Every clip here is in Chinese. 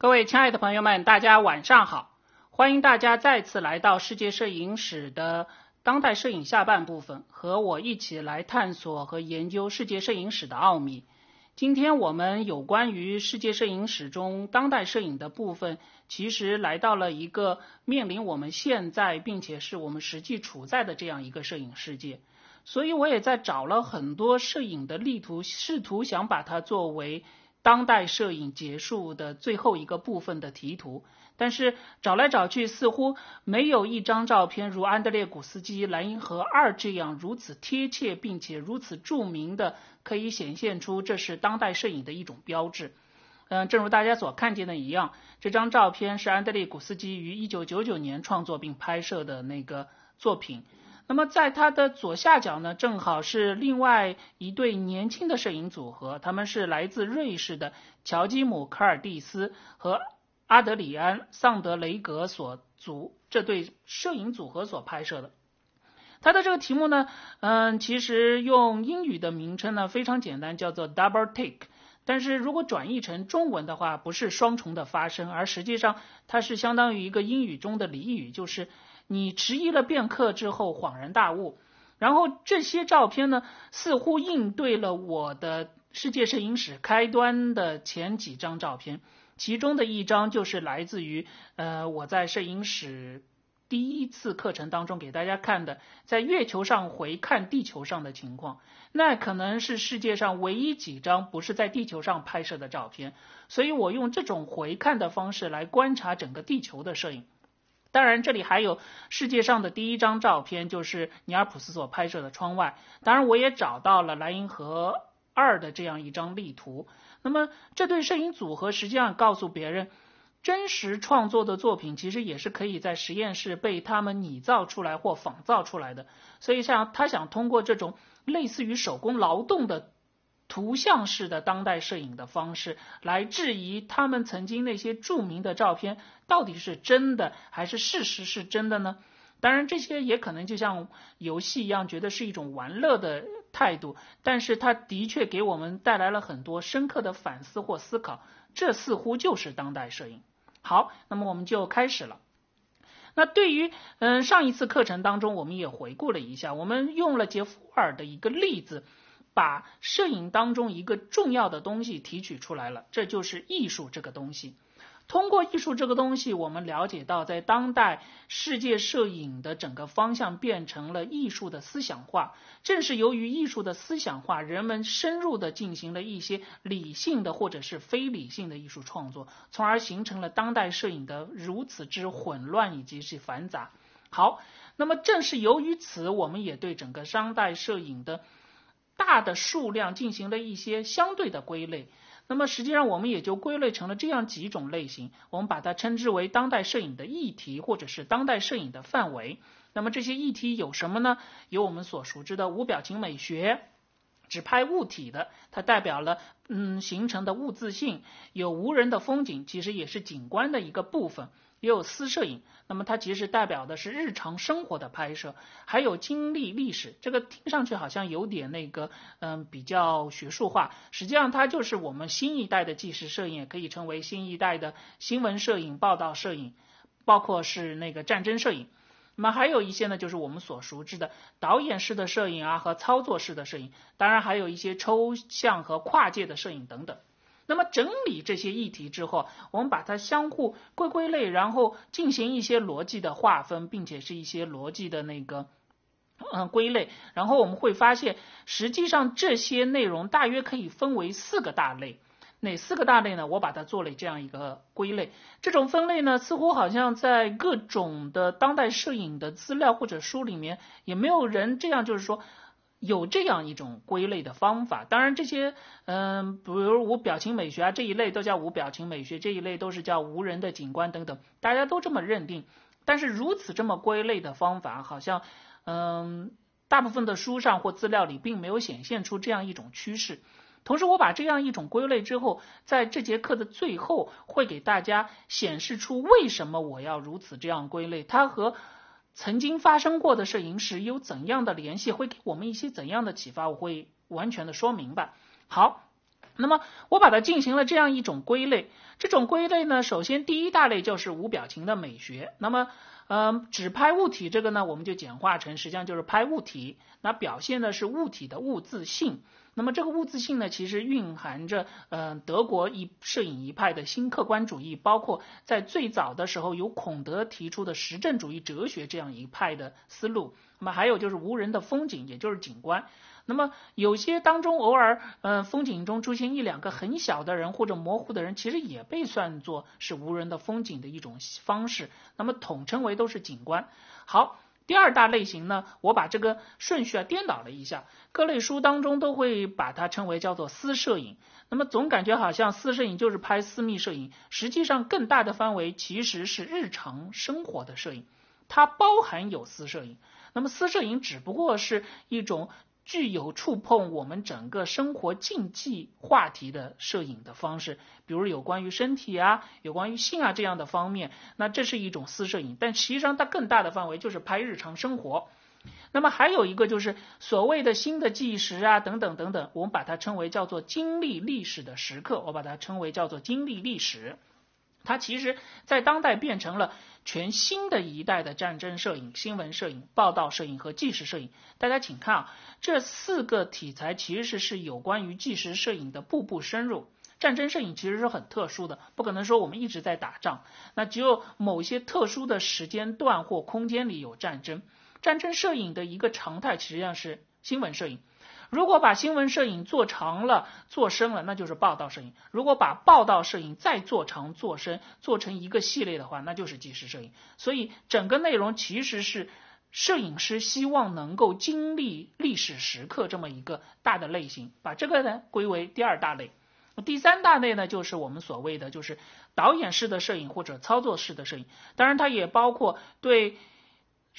各位亲爱的朋友们，大家晚上好！欢迎大家再次来到《世界摄影史》的当代摄影下半部分，和我一起来探索和研究世界摄影史的奥秘。今天我们有关于世界摄影史中当代摄影的部分，其实来到了一个面临我们现在，并且是我们实际处在的这样一个摄影世界。所以我也在找了很多摄影的例图，试图想把它作为。当代摄影结束的最后一个部分的题图，但是找来找去似乎没有一张照片如安德烈古斯基《蓝银河二》这样如此贴切并且如此著名的，可以显现出这是当代摄影的一种标志。嗯，正如大家所看见的一样，这张照片是安德烈古斯基于一九九九年创作并拍摄的那个作品。那么，在它的左下角呢，正好是另外一对年轻的摄影组合，他们是来自瑞士的乔基姆·卡尔蒂斯和阿德里安·桑德雷格所组。这对摄影组合所拍摄的，它的这个题目呢，嗯，其实用英语的名称呢非常简单，叫做 “double take”。但是如果转译成中文的话，不是双重的发生，而实际上它是相当于一个英语中的俚语，就是。你迟疑了片刻之后，恍然大悟。然后这些照片呢，似乎应对了我的世界摄影史开端的前几张照片。其中的一张就是来自于呃我在摄影史第一次课程当中给大家看的，在月球上回看地球上的情况。那可能是世界上唯一几张不是在地球上拍摄的照片。所以我用这种回看的方式来观察整个地球的摄影。当然，这里还有世界上的第一张照片，就是尼尔普斯所拍摄的窗外。当然，我也找到了莱茵河二的这样一张例图。那么，这对摄影组合实际上告诉别人，真实创作的作品其实也是可以在实验室被他们拟造出来或仿造出来的。所以，像他想通过这种类似于手工劳动的。图像式的当代摄影的方式来质疑他们曾经那些著名的照片到底是真的还是事实是真的呢？当然，这些也可能就像游戏一样，觉得是一种玩乐的态度。但是，它的确给我们带来了很多深刻的反思或思考。这似乎就是当代摄影。好，那么我们就开始了。那对于嗯，上一次课程当中，我们也回顾了一下，我们用了杰夫尔的一个例子。把摄影当中一个重要的东西提取出来了，这就是艺术这个东西。通过艺术这个东西，我们了解到，在当代世界摄影的整个方向变成了艺术的思想化。正是由于艺术的思想化，人们深入的进行了一些理性的或者是非理性的艺术创作，从而形成了当代摄影的如此之混乱以及是繁杂。好，那么正是由于此，我们也对整个商代摄影的。大的数量进行了一些相对的归类，那么实际上我们也就归类成了这样几种类型，我们把它称之为当代摄影的议题或者是当代摄影的范围。那么这些议题有什么呢？有我们所熟知的无表情美学，只拍物体的，它代表了嗯形成的物自性；有无人的风景，其实也是景观的一个部分。也有私摄影，那么它其实代表的是日常生活的拍摄，还有经历历史。这个听上去好像有点那个，嗯，比较学术化。实际上，它就是我们新一代的纪实摄影，也可以称为新一代的新闻摄影、报道摄影，包括是那个战争摄影。那么还有一些呢，就是我们所熟知的导演式的摄影啊和操作式的摄影，当然还有一些抽象和跨界的摄影等等。那么整理这些议题之后，我们把它相互归归类，然后进行一些逻辑的划分，并且是一些逻辑的那个嗯归类。然后我们会发现，实际上这些内容大约可以分为四个大类。哪四个大类呢？我把它做了这样一个归类。这种分类呢，似乎好像在各种的当代摄影的资料或者书里面，也没有人这样，就是说。有这样一种归类的方法，当然这些，嗯，比如无表情美学啊这一类都叫无表情美学，这一类都是叫无人的景观等等，大家都这么认定。但是如此这么归类的方法，好像，嗯，大部分的书上或资料里并没有显现出这样一种趋势。同时，我把这样一种归类之后，在这节课的最后会给大家显示出为什么我要如此这样归类，它和。曾经发生过的摄影史有怎样的联系，会给我们一些怎样的启发？我会完全的说明吧。好，那么我把它进行了这样一种归类，这种归类呢，首先第一大类就是无表情的美学。那么，嗯，只拍物体这个呢，我们就简化成，实际上就是拍物体，那表现的是物体的物自性。那么这个物自性呢，其实蕴含着嗯德国一摄影一派的新客观主义，包括在最早的时候由孔德提出的实证主义哲学这样一派的思路。那么还有就是无人的风景，也就是景观。那么有些当中偶尔嗯风景中出现一两个很小的人或者模糊的人，其实也被算作是无人的风景的一种方式。那么统称为都是景观。好。第二大类型呢，我把这个顺序啊颠倒了一下。各类书当中都会把它称为叫做私摄影。那么总感觉好像私摄影就是拍私密摄影，实际上更大的范围其实是日常生活的摄影，它包含有私摄影。那么私摄影只不过是一种。具有触碰我们整个生活禁忌话题的摄影的方式，比如有关于身体啊，有关于性啊这样的方面，那这是一种私摄影。但实际上它更大的范围就是拍日常生活。那么还有一个就是所谓的新的纪实啊，等等等等，我们把它称为叫做经历历史的时刻，我把它称为叫做经历历史。它其实，在当代变成了全新的一代的战争摄影、新闻摄影、报道摄影和纪实摄影。大家请看啊，这四个题材其实是有关于纪实摄影的步步深入。战争摄影其实是很特殊的，不可能说我们一直在打仗，那只有某些特殊的时间段或空间里有战争。战争摄影的一个常态实际上是新闻摄影。如果把新闻摄影做长了、做深了，那就是报道摄影；如果把报道摄影再做长、做深，做成一个系列的话，那就是纪实摄影。所以整个内容其实是摄影师希望能够经历历史时刻这么一个大的类型，把这个呢归为第二大类。第三大类呢，就是我们所谓的就是导演式的摄影或者操作式的摄影，当然它也包括对。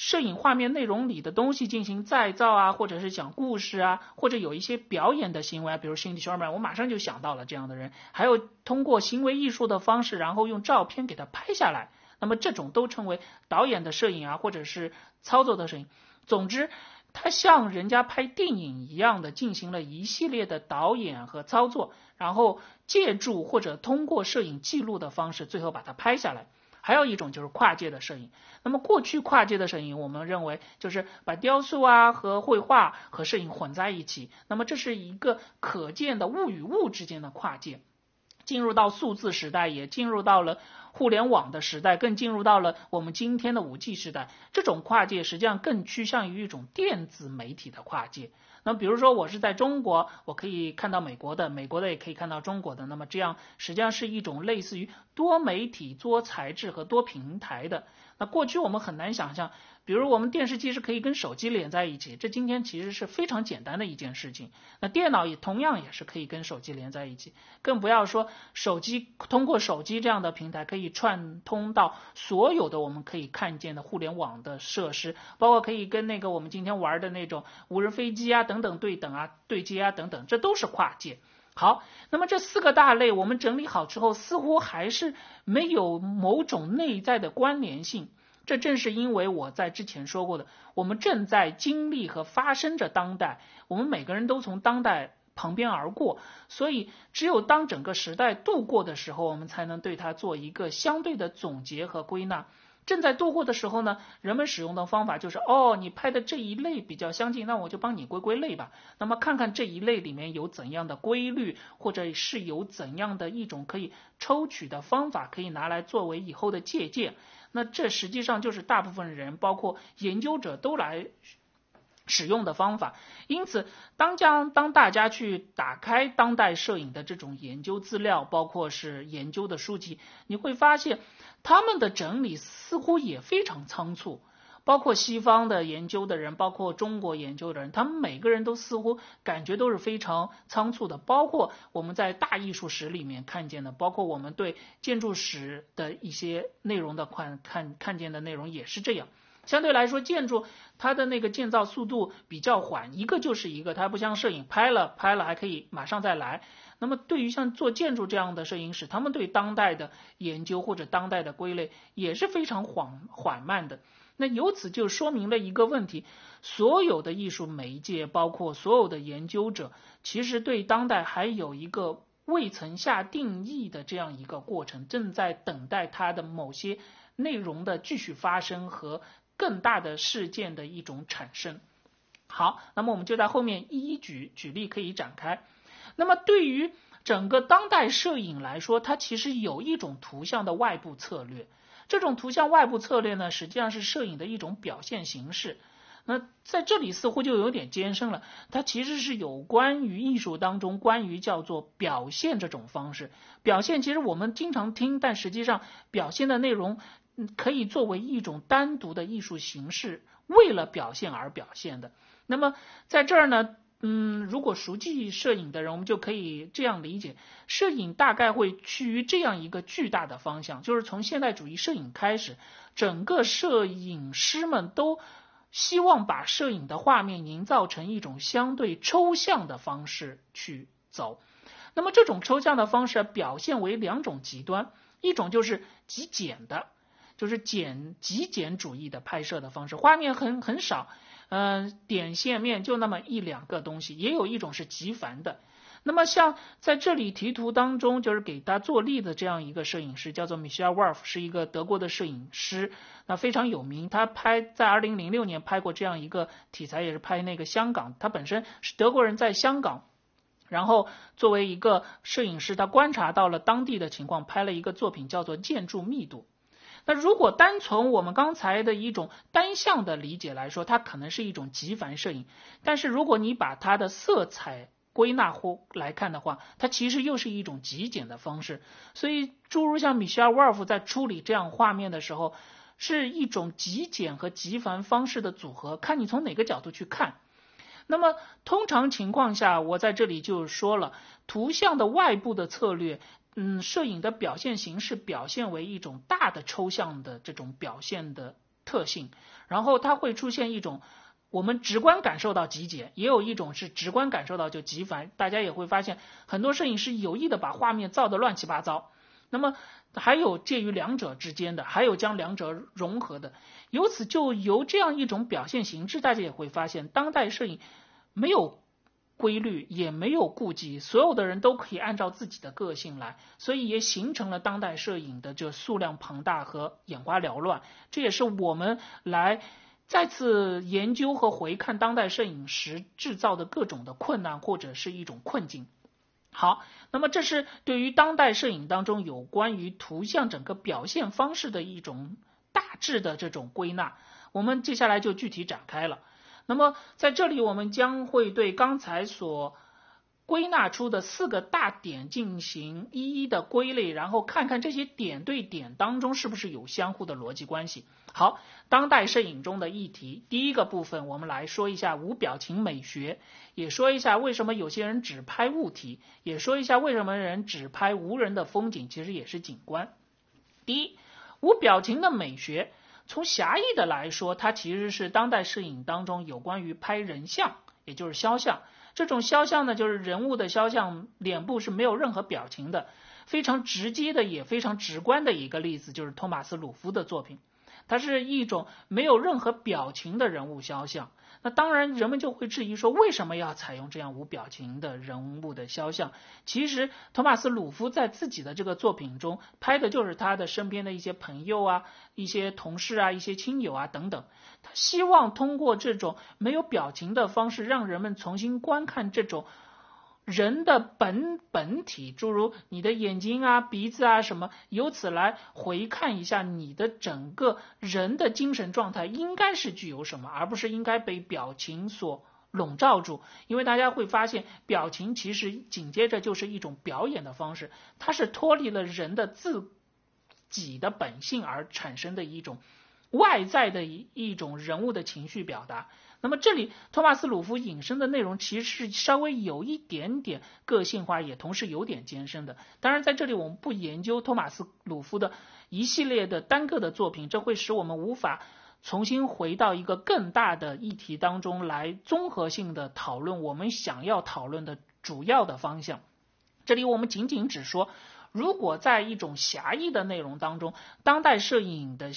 摄影画面内容里的东西进行再造啊，或者是讲故事啊，或者有一些表演的行为，比如心理学上面，我马上就想到了这样的人。还有通过行为艺术的方式，然后用照片给他拍下来，那么这种都称为导演的摄影啊，或者是操作的摄影。总之，他像人家拍电影一样的进行了一系列的导演和操作，然后借助或者通过摄影记录的方式，最后把它拍下来。还有一种就是跨界的摄影。那么过去跨界的摄影，我们认为就是把雕塑啊和绘画和摄影混在一起。那么这是一个可见的物与物之间的跨界。进入到数字时代，也进入到了互联网的时代，更进入到了我们今天的五 G 时代。这种跨界实际上更趋向于一种电子媒体的跨界。那比如说，我是在中国，我可以看到美国的，美国的也可以看到中国的，那么这样实际上是一种类似于多媒体、多材质和多平台的。那过去我们很难想象，比如我们电视机是可以跟手机连在一起，这今天其实是非常简单的一件事情。那电脑也同样也是可以跟手机连在一起，更不要说手机通过手机这样的平台可以串通到所有的我们可以看见的互联网的设施，包括可以跟那个我们今天玩的那种无人飞机啊等等对等啊对接啊等等，这都是跨界。好，那么这四个大类我们整理好之后，似乎还是没有某种内在的关联性。这正是因为我在之前说过的，我们正在经历和发生着当代，我们每个人都从当代旁边而过，所以只有当整个时代度过的时候，我们才能对它做一个相对的总结和归纳。正在度过的时候呢，人们使用的方法就是，哦，你拍的这一类比较相近，那我就帮你归归类吧。那么看看这一类里面有怎样的规律，或者是有怎样的一种可以抽取的方法，可以拿来作为以后的借鉴。那这实际上就是大部分人，包括研究者都来。使用的方法，因此当将当大家去打开当代摄影的这种研究资料，包括是研究的书籍，你会发现他们的整理似乎也非常仓促。包括西方的研究的人，包括中国研究的人，他们每个人都似乎感觉都是非常仓促的。包括我们在大艺术史里面看见的，包括我们对建筑史的一些内容的看看看见的内容也是这样。相对来说，建筑它的那个建造速度比较缓，一个就是一个，它不像摄影拍了拍了还可以马上再来。那么，对于像做建筑这样的摄影师，他们对当代的研究或者当代的归类也是非常缓缓慢的。那由此就说明了一个问题：所有的艺术媒介，包括所有的研究者，其实对当代还有一个未曾下定义的这样一个过程，正在等待它的某些内容的继续发生和。更大的事件的一种产生。好，那么我们就在后面一一举举例可以展开。那么对于整个当代摄影来说，它其实有一种图像的外部策略。这种图像外部策略呢，实际上是摄影的一种表现形式。那在这里似乎就有点尖深了。它其实是有关于艺术当中关于叫做表现这种方式。表现其实我们经常听，但实际上表现的内容。可以作为一种单独的艺术形式，为了表现而表现的。那么，在这儿呢，嗯，如果熟悉摄影的人，我们就可以这样理解：摄影大概会趋于这样一个巨大的方向，就是从现代主义摄影开始，整个摄影师们都希望把摄影的画面营造成一种相对抽象的方式去走。那么，这种抽象的方式表现为两种极端，一种就是极简的。就是简极简主义的拍摄的方式，画面很很少，嗯，点线面就那么一两个东西。也有一种是极繁的。那么像在这里提图当中，就是给他做例的这样一个摄影师，叫做 Michelle Wolf，是一个德国的摄影师，那非常有名。他拍在二零零六年拍过这样一个题材，也是拍那个香港。他本身是德国人在香港，然后作为一个摄影师，他观察到了当地的情况，拍了一个作品叫做《建筑密度》。那如果单从我们刚才的一种单向的理解来说，它可能是一种极繁摄影；但是如果你把它的色彩归纳或来看的话，它其实又是一种极简的方式。所以诸如像米歇尔·沃尔夫在处理这样画面的时候，是一种极简和极繁方式的组合。看你从哪个角度去看。那么通常情况下，我在这里就说了，图像的外部的策略。嗯，摄影的表现形式表现为一种大的抽象的这种表现的特性，然后它会出现一种我们直观感受到极简，也有一种是直观感受到就极繁。大家也会发现，很多摄影师有意的把画面造的乱七八糟。那么还有介于两者之间的，还有将两者融合的。由此就由这样一种表现形式，大家也会发现，当代摄影没有。规律也没有顾及，所有的人都可以按照自己的个性来，所以也形成了当代摄影的这数量庞大和眼花缭乱。这也是我们来再次研究和回看当代摄影时制造的各种的困难或者是一种困境。好，那么这是对于当代摄影当中有关于图像整个表现方式的一种大致的这种归纳。我们接下来就具体展开了。那么，在这里我们将会对刚才所归纳出的四个大点进行一一的归类，然后看看这些点对点当中是不是有相互的逻辑关系。好，当代摄影中的议题，第一个部分我们来说一下无表情美学，也说一下为什么有些人只拍物体，也说一下为什么人只拍无人的风景，其实也是景观。第一，无表情的美学。从狭义的来说，它其实是当代摄影当中有关于拍人像，也就是肖像。这种肖像呢，就是人物的肖像，脸部是没有任何表情的，非常直接的，也非常直观的一个例子，就是托马斯·鲁夫的作品。它是一种没有任何表情的人物肖像。那当然，人们就会质疑说，为什么要采用这样无表情的人物的肖像？其实，托马斯·鲁夫在自己的这个作品中拍的就是他的身边的一些朋友啊、一些同事啊、一些亲友啊等等。他希望通过这种没有表情的方式，让人们重新观看这种。人的本本体，诸如你的眼睛啊、鼻子啊什么，由此来回看一下你的整个人的精神状态，应该是具有什么，而不是应该被表情所笼罩住。因为大家会发现，表情其实紧接着就是一种表演的方式，它是脱离了人的自己的本性而产生的一种外在的一一种人物的情绪表达。那么这里，托马斯·鲁夫引申的内容其实是稍微有一点点个性化，也同时有点尖深的。当然，在这里我们不研究托马斯·鲁夫的一系列的单个的作品，这会使我们无法重新回到一个更大的议题当中来综合性的讨论我们想要讨论的主要的方向。这里我们仅仅只说，如果在一种狭义的内容当中，当代摄影的。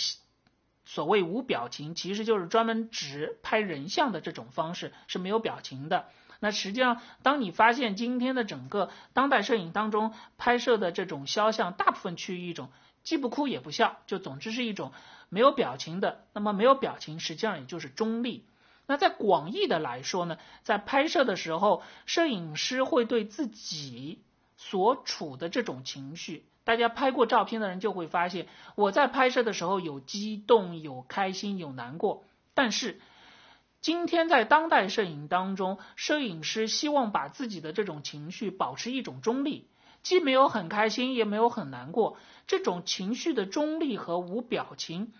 所谓无表情，其实就是专门指拍人像的这种方式是没有表情的。那实际上，当你发现今天的整个当代摄影当中拍摄的这种肖像，大部分趋于一种既不哭也不笑，就总之是一种没有表情的。那么没有表情，实际上也就是中立。那在广义的来说呢，在拍摄的时候，摄影师会对自己所处的这种情绪。大家拍过照片的人就会发现，我在拍摄的时候有激动、有开心、有难过。但是，今天在当代摄影当中，摄影师希望把自己的这种情绪保持一种中立，既没有很开心，也没有很难过。这种情绪的中立和无表情，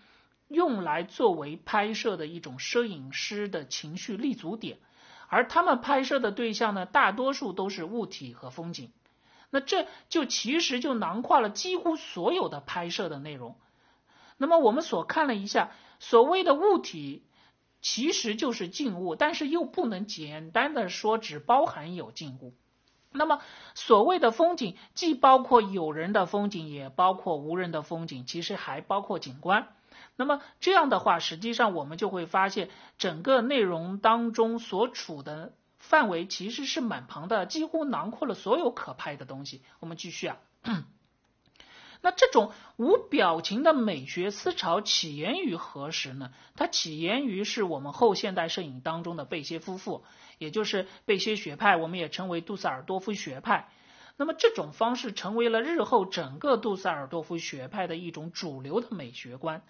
用来作为拍摄的一种摄影师的情绪立足点。而他们拍摄的对象呢，大多数都是物体和风景。那这就其实就囊括了几乎所有的拍摄的内容。那么我们所看了一下，所谓的物体其实就是静物，但是又不能简单的说只包含有静物。那么所谓的风景，既包括有人的风景，也包括无人的风景，其实还包括景观。那么这样的话，实际上我们就会发现，整个内容当中所处的。范围其实是满庞的，几乎囊括了所有可拍的东西。我们继续啊，那这种无表情的美学思潮起源于何时呢？它起源于是我们后现代摄影当中的贝歇夫妇，也就是贝歇学派，我们也称为杜塞尔多夫学派。那么这种方式成为了日后整个杜塞尔多夫学派的一种主流的美学观，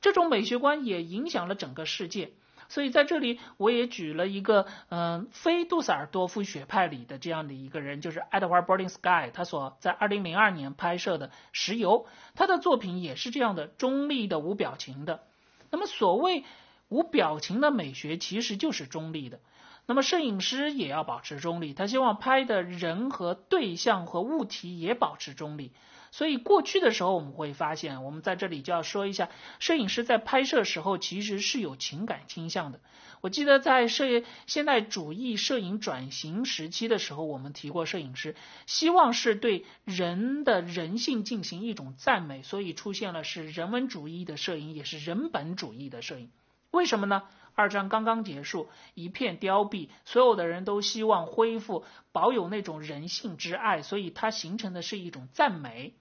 这种美学观也影响了整个世界。所以在这里，我也举了一个，嗯，非杜塞尔多夫学派里的这样的一个人，就是 Edward b u r l i n s k y 他所在二零零二年拍摄的《石油》，他的作品也是这样的，中立的、无表情的。那么所谓无表情的美学，其实就是中立的。那么摄影师也要保持中立，他希望拍的人和对象和物体也保持中立。所以过去的时候，我们会发现，我们在这里就要说一下，摄影师在拍摄时候其实是有情感倾向的。我记得在摄现代主义摄影转型时期的时候，我们提过，摄影师希望是对人的人性进行一种赞美，所以出现了是人文主义的摄影，也是人本主义的摄影。为什么呢？二战刚刚结束，一片凋敝，所有的人都希望恢复保有那种人性之爱，所以它形成的是一种赞美。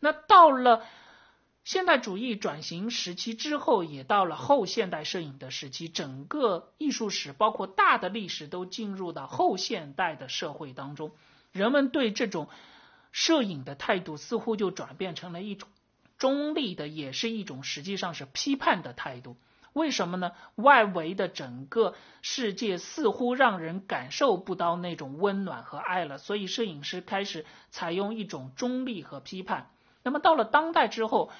那到了现代主义转型时期之后，也到了后现代摄影的时期，整个艺术史包括大的历史都进入到后现代的社会当中，人们对这种摄影的态度似乎就转变成了一种中立的，也是一种实际上是批判的态度。为什么呢？外围的整个世界似乎让人感受不到那种温暖和爱了，所以摄影师开始采用一种中立和批判。那么到了当代之后，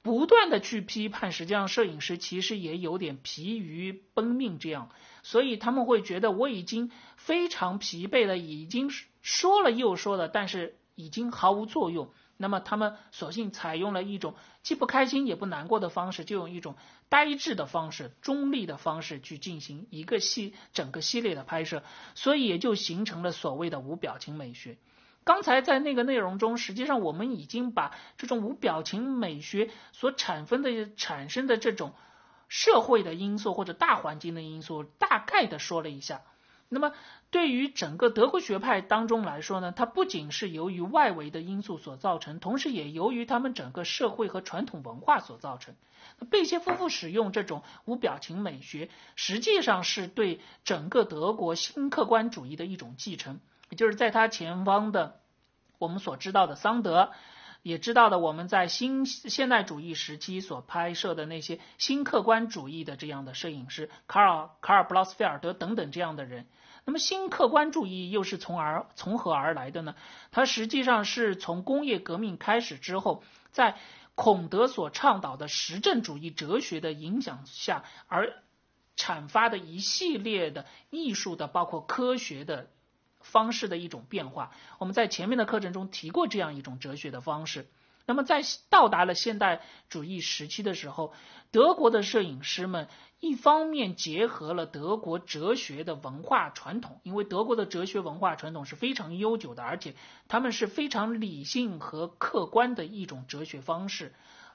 不断的去批判，实际上摄影师其实也有点疲于奔命，这样，所以他们会觉得我已经非常疲惫了，已经说了又说了，但是已经毫无作用。那么他们索性采用了一种既不开心也不难过的方式，就用一种呆滞的方式、中立的方式去进行一个系整个系列的拍摄，所以也就形成了所谓的无表情美学。刚才在那个内容中，实际上我们已经把这种无表情美学所产分的产生的这种社会的因素或者大环境的因素大概的说了一下。那么对于整个德国学派当中来说呢，它不仅是由于外围的因素所造成，同时也由于他们整个社会和传统文化所造成。贝歇夫妇使用这种无表情美学，实际上是对整个德国新客观主义的一种继承。也就是在他前方的，我们所知道的桑德，也知道的我们在新现代主义时期所拍摄的那些新客观主义的这样的摄影师卡尔卡尔布劳斯菲尔德等等这样的人。那么新客观主义又是从而从何而来的呢？它实际上是从工业革命开始之后，在孔德所倡导的实证主义哲学的影响下而阐发的一系列的艺术的，包括科学的。方式的一种变化，我们在前面的课程中提过这样一种哲学的方式。那么在到达了现代主义时期的时候，德国的摄影师们一方面结合了德国哲学的文化传统，因为德国的哲学文化传统是非常悠久的，而且他们是非常理性和客观的一种哲学方式。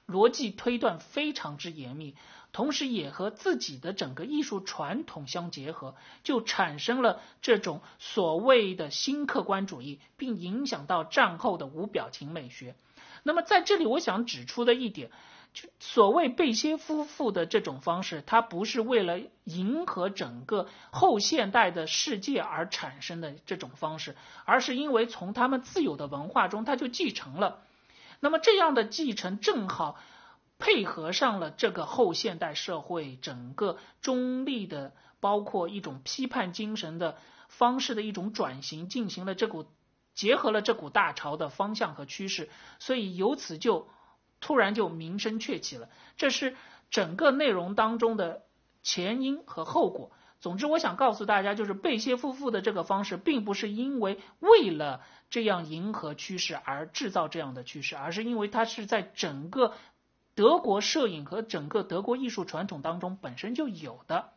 逻辑推断非常之严密，同时也和自己的整个艺术传统相结合，就产生了这种所谓的新客观主义，并影响到战后的无表情美学。那么在这里，我想指出的一点，就所谓贝歇夫妇的这种方式，它不是为了迎合整个后现代的世界而产生的这种方式，而是因为从他们自有的文化中，他就继承了。那么这样的继承正好配合上了这个后现代社会整个中立的，包括一种批判精神的方式的一种转型，进行了这股结合了这股大潮的方向和趋势，所以由此就突然就名声鹊起了。这是整个内容当中的前因和后果。总之，我想告诉大家，就是贝歇夫妇的这个方式，并不是因为为了这样迎合趋势而制造这样的趋势，而是因为它是在整个德国摄影和整个德国艺术传统当中本身就有的。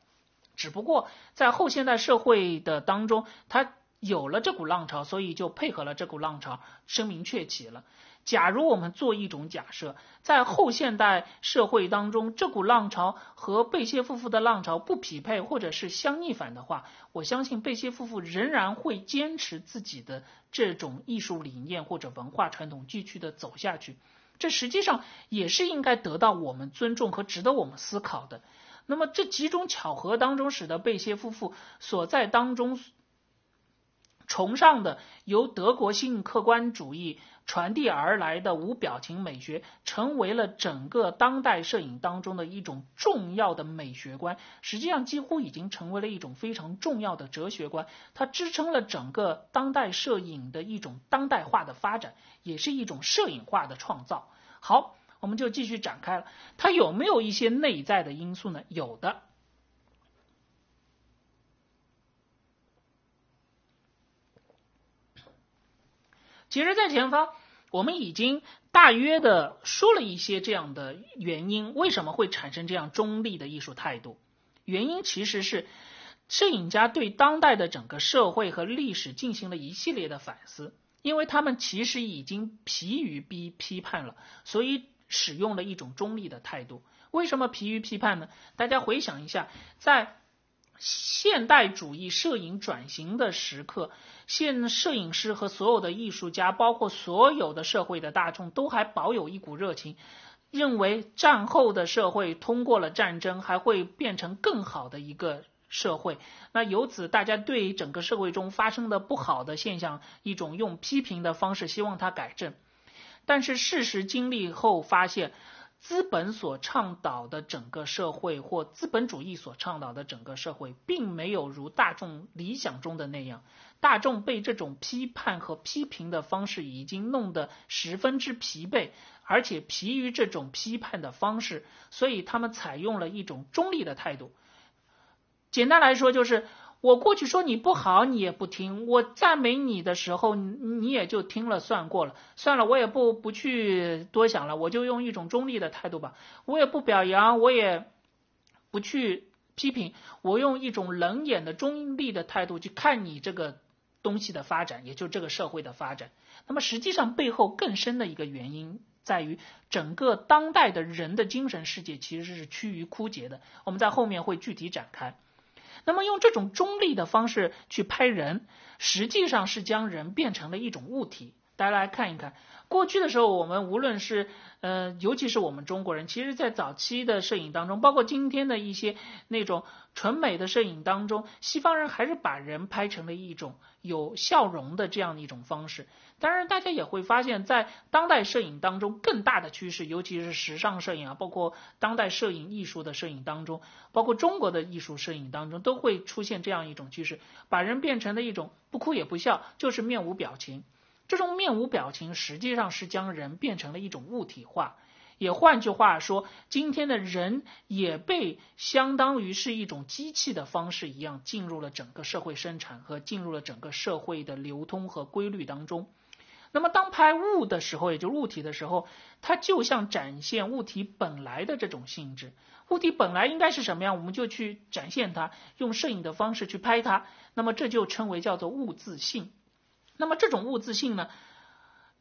只不过在后现代社会的当中，它有了这股浪潮，所以就配合了这股浪潮，声名鹊起了。假如我们做一种假设，在后现代社会当中，这股浪潮和贝歇夫妇的浪潮不匹配，或者是相逆反的话，我相信贝歇夫妇仍然会坚持自己的这种艺术理念或者文化传统，继续的走下去。这实际上也是应该得到我们尊重和值得我们思考的。那么，这几种巧合当中，使得贝歇夫妇所在当中崇尚的由德国性客观主义。传递而来的无表情美学，成为了整个当代摄影当中的一种重要的美学观，实际上几乎已经成为了一种非常重要的哲学观，它支撑了整个当代摄影的一种当代化的发展，也是一种摄影化的创造。好，我们就继续展开了，它有没有一些内在的因素呢？有的。其实，在前方，我们已经大约的说了一些这样的原因，为什么会产生这样中立的艺术态度？原因其实是，摄影家对当代的整个社会和历史进行了一系列的反思，因为他们其实已经疲于批批判了，所以使用了一种中立的态度。为什么疲于批判呢？大家回想一下，在。现代主义摄影转型的时刻，现摄影师和所有的艺术家，包括所有的社会的大众，都还保有一股热情，认为战后的社会通过了战争还会变成更好的一个社会。那由此，大家对整个社会中发生的不好的现象，一种用批评的方式希望它改正。但是事实经历后发现。资本所倡导的整个社会，或资本主义所倡导的整个社会，并没有如大众理想中的那样。大众被这种批判和批评的方式已经弄得十分之疲惫，而且疲于这种批判的方式，所以他们采用了一种中立的态度。简单来说，就是。我过去说你不好，你也不听；我赞美你的时候，你你也就听了算过了。算了，我也不不去多想了，我就用一种中立的态度吧。我也不表扬，我也不去批评，我用一种冷眼的中立的态度去看你这个东西的发展，也就这个社会的发展。那么实际上背后更深的一个原因，在于整个当代的人的精神世界其实是趋于枯竭的。我们在后面会具体展开。那么用这种中立的方式去拍人，实际上是将人变成了一种物体。大家来看一看。过去的时候，我们无论是呃，尤其是我们中国人，其实，在早期的摄影当中，包括今天的一些那种纯美的摄影当中，西方人还是把人拍成了一种有笑容的这样的一种方式。当然，大家也会发现，在当代摄影当中，更大的趋势，尤其是时尚摄影啊，包括当代摄影艺术的摄影当中，包括中国的艺术摄影当中，都会出现这样一种趋势，把人变成了一种不哭也不笑，就是面无表情。这种面无表情，实际上是将人变成了一种物体化。也换句话说，今天的人也被相当于是一种机器的方式一样，进入了整个社会生产和进入了整个社会的流通和规律当中。那么，当拍物的时候，也就物体的时候，它就像展现物体本来的这种性质。物体本来应该是什么样，我们就去展现它，用摄影的方式去拍它。那么，这就称为叫做物自性。那么这种物自性呢？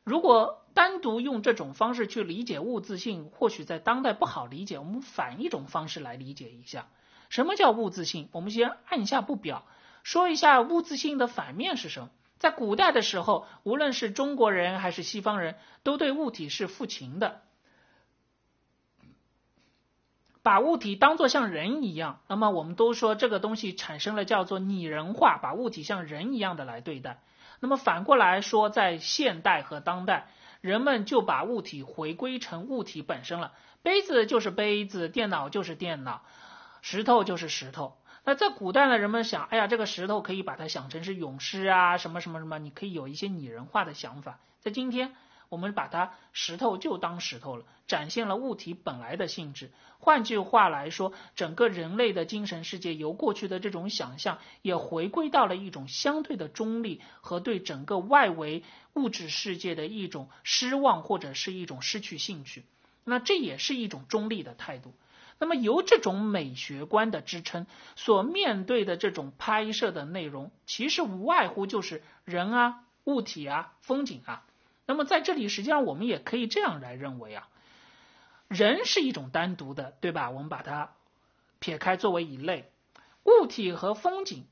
如果单独用这种方式去理解物自性，或许在当代不好理解。我们反一种方式来理解一下，什么叫物自性？我们先按下不表，说一下物自性的反面是什么？在古代的时候，无论是中国人还是西方人，都对物体是负情的，把物体当做像人一样。那么我们都说这个东西产生了叫做拟人化，把物体像人一样的来对待。那么反过来说，在现代和当代，人们就把物体回归成物体本身了。杯子就是杯子，电脑就是电脑，石头就是石头。那在古代呢，人们想，哎呀，这个石头可以把它想成是勇士啊，什么什么什么，你可以有一些拟人化的想法。在今天。我们把它石头就当石头了，展现了物体本来的性质。换句话来说，整个人类的精神世界由过去的这种想象，也回归到了一种相对的中立和对整个外围物质世界的一种失望或者是一种失去兴趣。那这也是一种中立的态度。那么由这种美学观的支撑，所面对的这种拍摄的内容，其实无外乎就是人啊、物体啊、风景啊。那么在这里，实际上我们也可以这样来认为啊，人是一种单独的，对吧？我们把它撇开作为一类，物体和风景，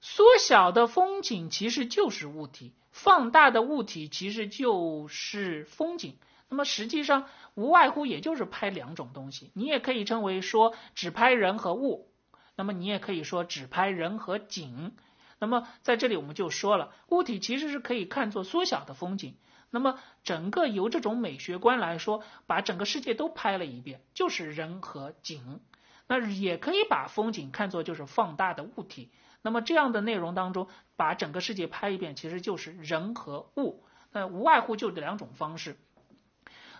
缩小的风景其实就是物体，放大的物体其实就是风景。那么实际上无外乎也就是拍两种东西，你也可以称为说只拍人和物，那么你也可以说只拍人和景。那么在这里我们就说了，物体其实是可以看作缩小的风景。那么整个由这种美学观来说，把整个世界都拍了一遍，就是人和景。那也可以把风景看作就是放大的物体。那么这样的内容当中，把整个世界拍一遍，其实就是人和物。那无外乎就两种方式。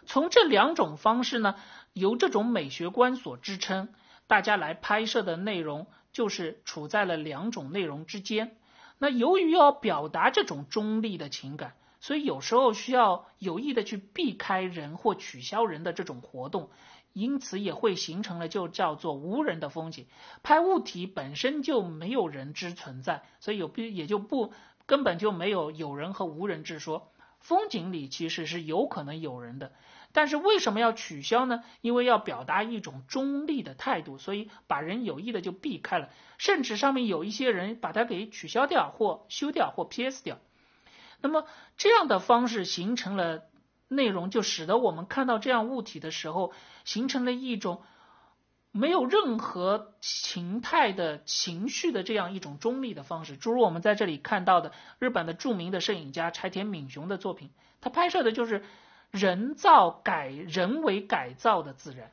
从这两种方式呢，由这种美学观所支撑，大家来拍摄的内容。就是处在了两种内容之间，那由于要表达这种中立的情感，所以有时候需要有意的去避开人或取消人的这种活动，因此也会形成了就叫做无人的风景。拍物体本身就没有人之存在，所以有必也就不根本就没有有人和无人之说。风景里其实是有可能有人的。但是为什么要取消呢？因为要表达一种中立的态度，所以把人有意的就避开了，甚至上面有一些人把它给取消掉、或修掉、或 P S 掉。那么这样的方式形成了内容，就使得我们看到这样物体的时候，形成了一种没有任何情态的情绪的这样一种中立的方式。诸如我们在这里看到的日本的著名的摄影家柴田敏雄的作品，他拍摄的就是。人造改人为改造的自然，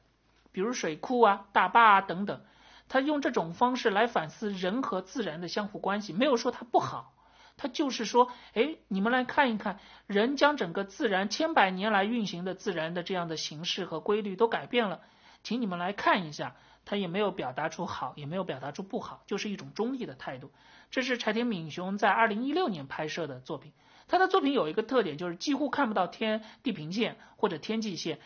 比如水库啊、大坝啊等等，他用这种方式来反思人和自然的相互关系，没有说它不好，他就是说，哎，你们来看一看，人将整个自然千百年来运行的自然的这样的形式和规律都改变了，请你们来看一下，他也没有表达出好，也没有表达出不好，就是一种中立的态度。这是柴田敏雄在二零一六年拍摄的作品。他的作品有一个特点，就是几乎看不到天地平线或者天际线，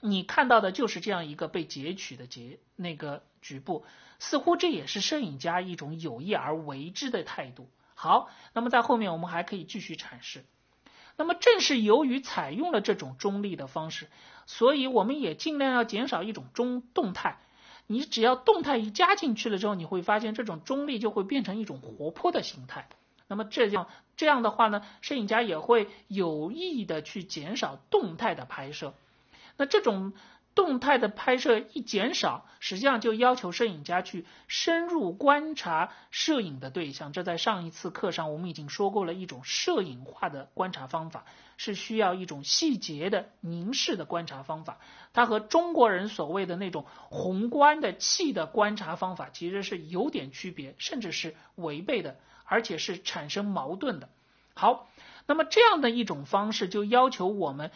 你看到的就是这样一个被截取的截那个局部，似乎这也是摄影家一种有意而为之的态度。好，那么在后面我们还可以继续阐释。那么正是由于采用了这种中立的方式，所以我们也尽量要减少一种中动态。你只要动态一加进去了之后，你会发现这种中立就会变成一种活泼的形态。那么这样这样的话呢，摄影家也会有意的去减少动态的拍摄。那这种动态的拍摄一减少，实际上就要求摄影家去深入观察摄影的对象。这在上一次课上，我们已经说过了一种摄影化的观察方法，是需要一种细节的凝视的观察方法。它和中国人所谓的那种宏观的气的观察方法，其实是有点区别，甚至是违背的。而且是产生矛盾的。好，那么这样的一种方式就要求我们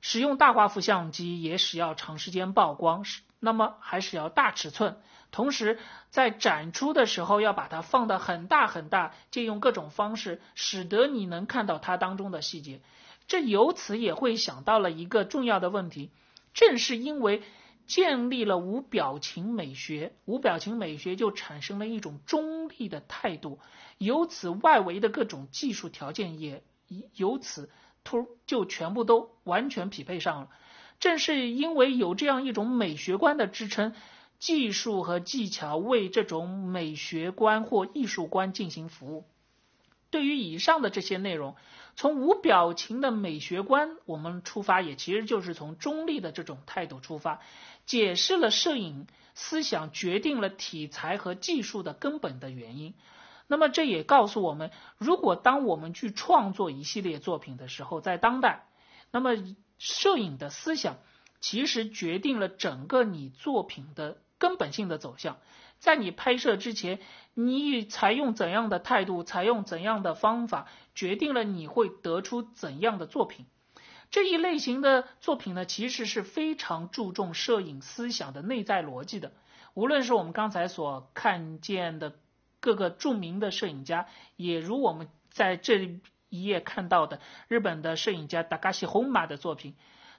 使用大画幅相机，也使要长时间曝光，那么还是要大尺寸，同时在展出的时候要把它放得很大很大，借用各种方式，使得你能看到它当中的细节。这由此也会想到了一个重要的问题，正是因为。建立了无表情美学，无表情美学就产生了一种中立的态度，由此外围的各种技术条件也由此突就全部都完全匹配上了。正是因为有这样一种美学观的支撑，技术和技巧为这种美学观或艺术观进行服务。对于以上的这些内容，从无表情的美学观我们出发，也其实就是从中立的这种态度出发，解释了摄影思想决定了题材和技术的根本的原因。那么这也告诉我们，如果当我们去创作一系列作品的时候，在当代，那么摄影的思想其实决定了整个你作品的根本性的走向。在你拍摄之前，你采用怎样的态度，采用怎样的方法，决定了你会得出怎样的作品。这一类型的作品呢，其实是非常注重摄影思想的内在逻辑的。无论是我们刚才所看见的各个著名的摄影家，也如我们在这一页看到的日本的摄影家达卡西红马的作品。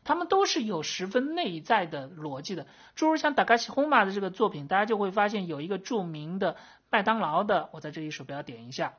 他们都是有十分内在的逻辑的，诸如像达卡西轰马的这个作品，大家就会发现有一个著名的麦当劳的，我在这里鼠标点一下，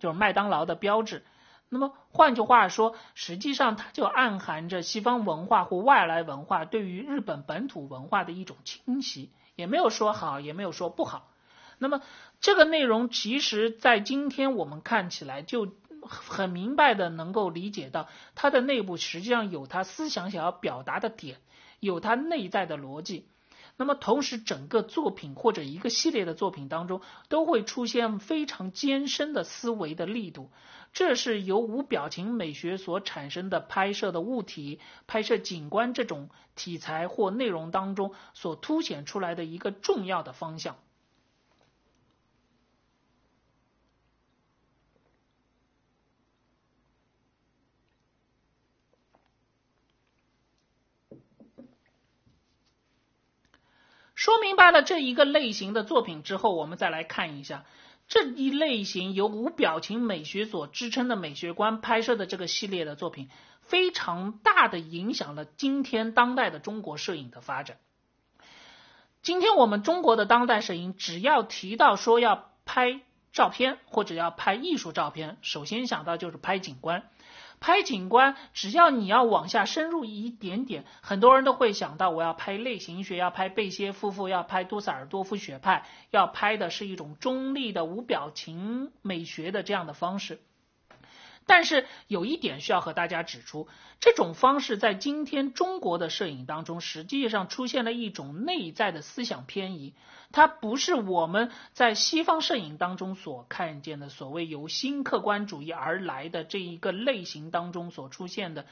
就是麦当劳的标志。那么换句话说，实际上它就暗含着西方文化或外来文化对于日本本土文化的一种侵袭，也没有说好，也没有说不好。那么这个内容，其实在今天我们看起来就。很明白的，能够理解到他的内部实际上有他思想想要表达的点，有他内在的逻辑。那么，同时整个作品或者一个系列的作品当中，都会出现非常艰深的思维的力度。这是由无表情美学所产生的拍摄的物体、拍摄景观这种题材或内容当中所凸显出来的一个重要的方向。说明白了这一个类型的作品之后，我们再来看一下这一类型由无表情美学所支撑的美学观拍摄的这个系列的作品，非常大的影响了今天当代的中国摄影的发展。今天我们中国的当代摄影，只要提到说要拍照片或者要拍艺术照片，首先想到就是拍景观。拍景观，只要你要往下深入一点点，很多人都会想到我要拍类型学，要拍贝歇夫妇，要拍多塞尔多夫学派，要拍的是一种中立的无表情美学的这样的方式。但是有一点需要和大家指出，这种方式在今天中国的摄影当中，实际上出现了一种内在的思想偏移。它不是我们在西方摄影当中所看见的所谓由新客观主义而来的这一个类型当中所出现的，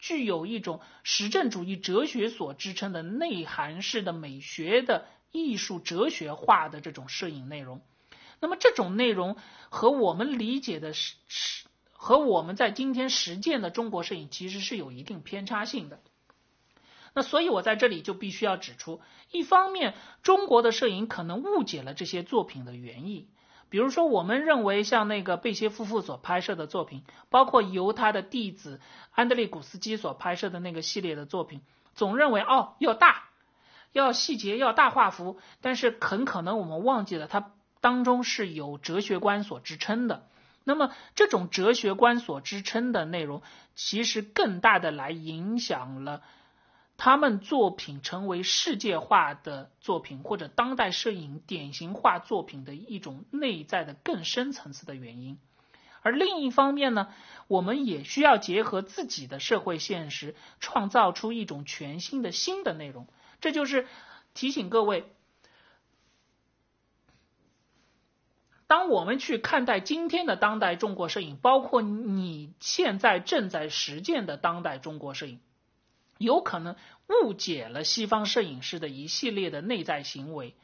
具有一种实证主义哲学所支撑的内涵式的美学的艺术哲学化的这种摄影内容。那么这种内容和我们理解的是是。和我们在今天实践的中国摄影其实是有一定偏差性的。那所以，我在这里就必须要指出，一方面，中国的摄影可能误解了这些作品的原意。比如说，我们认为像那个贝歇夫妇所拍摄的作品，包括由他的弟子安德烈古斯基所拍摄的那个系列的作品，总认为哦要大，要细节，要大画幅。但是很可能我们忘记了，它当中是有哲学观所支撑的。那么，这种哲学观所支撑的内容，其实更大的来影响了他们作品成为世界化的作品，或者当代摄影典型化作品的一种内在的更深层次的原因。而另一方面呢，我们也需要结合自己的社会现实，创造出一种全新的新的内容。这就是提醒各位。当我们去看待今天的当代中国摄影，包括你现在正在实践的当代中国摄影，有可能误解了西方摄影师的一系列的内在行为，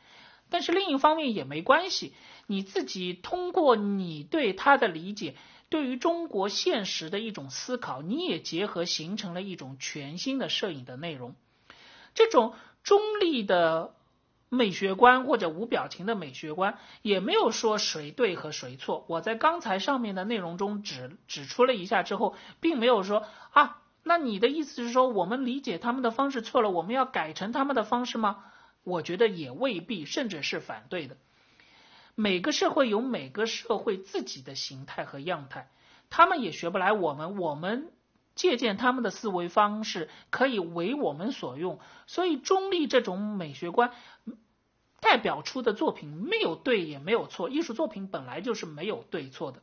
但是另一方面也没关系，你自己通过你对他的理解，对于中国现实的一种思考，你也结合形成了一种全新的摄影的内容，这种中立的。美学观或者无表情的美学观，也没有说谁对和谁错。我在刚才上面的内容中指指出了一下之后，并没有说啊，那你的意思是说我们理解他们的方式错了，我们要改成他们的方式吗？我觉得也未必，甚至是反对的。每个社会有每个社会自己的形态和样态，他们也学不来我们，我们。借鉴他们的思维方式可以为我们所用，所以中立这种美学观代表出的作品没有对也没有错，艺术作品本来就是没有对错的。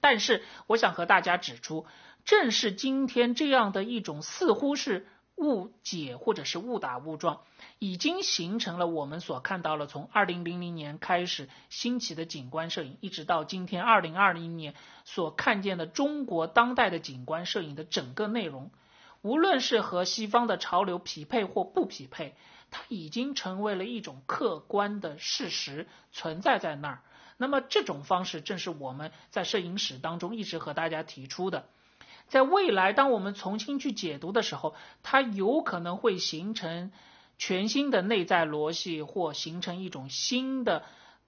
但是我想和大家指出，正是今天这样的一种似乎是。误解或者是误打误撞，已经形成了我们所看到了从二零零零年开始兴起的景观摄影，一直到今天二零二零年所看见的中国当代的景观摄影的整个内容。无论是和西方的潮流匹配或不匹配，它已经成为了一种客观的事实存在在那儿。那么这种方式正是我们在摄影史当中一直和大家提出的。在未来，当我们重新去解读的时候，它有可能会形成全新的内在逻辑，或形成一种新的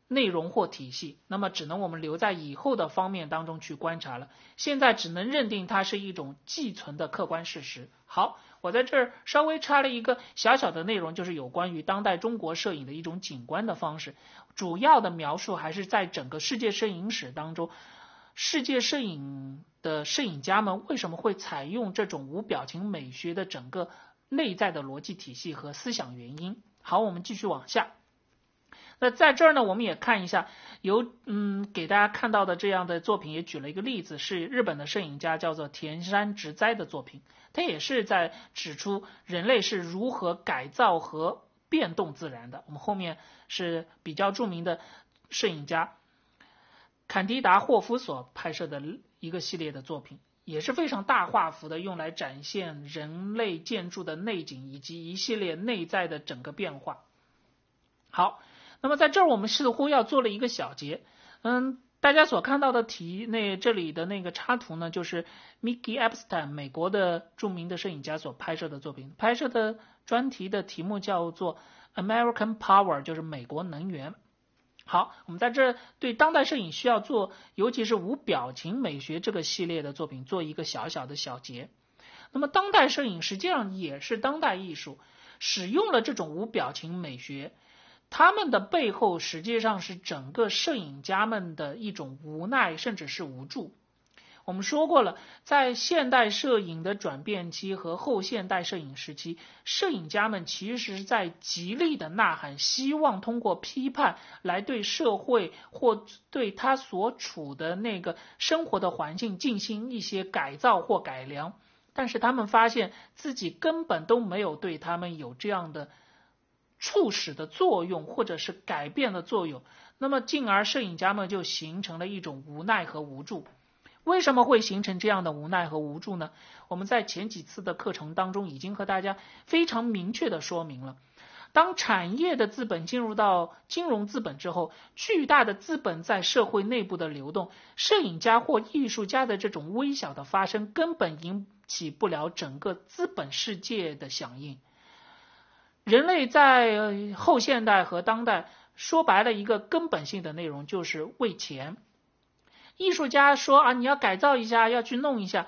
内容或体系。那么，只能我们留在以后的方面当中去观察了。现在只能认定它是一种寄存的客观事实。好，我在这儿稍微插了一个小小的内容，就是有关于当代中国摄影的一种景观的方式。主要的描述还是在整个世界摄影史当中。世界摄影的摄影家们为什么会采用这种无表情美学的整个内在的逻辑体系和思想原因？好，我们继续往下。那在这儿呢，我们也看一下，有嗯，给大家看到的这样的作品也举了一个例子，是日本的摄影家叫做田山直哉的作品，他也是在指出人类是如何改造和变动自然的。我们后面是比较著名的摄影家。坎迪达霍夫所拍摄的一个系列的作品，也是非常大画幅的，用来展现人类建筑的内景以及一系列内在的整个变化。好，那么在这儿我们似乎要做了一个小结。嗯，大家所看到的题那这里的那个插图呢，就是 Mickey Epstein 美国的著名的摄影家所拍摄的作品，拍摄的专题的题目叫做 American Power，就是美国能源。好，我们在这对当代摄影需要做，尤其是无表情美学这个系列的作品做一个小小的小结。那么，当代摄影实际上也是当代艺术，使用了这种无表情美学，他们的背后实际上是整个摄影家们的一种无奈，甚至是无助。我们说过了，在现代摄影的转变期和后现代摄影时期，摄影家们其实在极力的呐喊，希望通过批判来对社会或对他所处的那个生活的环境进行一些改造或改良。但是他们发现自己根本都没有对他们有这样的促使的作用或者是改变的作用。那么，进而摄影家们就形成了一种无奈和无助。为什么会形成这样的无奈和无助呢？我们在前几次的课程当中已经和大家非常明确的说明了，当产业的资本进入到金融资本之后，巨大的资本在社会内部的流动，摄影家或艺术家的这种微小的发生，根本引起不了整个资本世界的响应。人类在后现代和当代，说白了，一个根本性的内容就是为钱。艺术家说啊，你要改造一下，要去弄一下，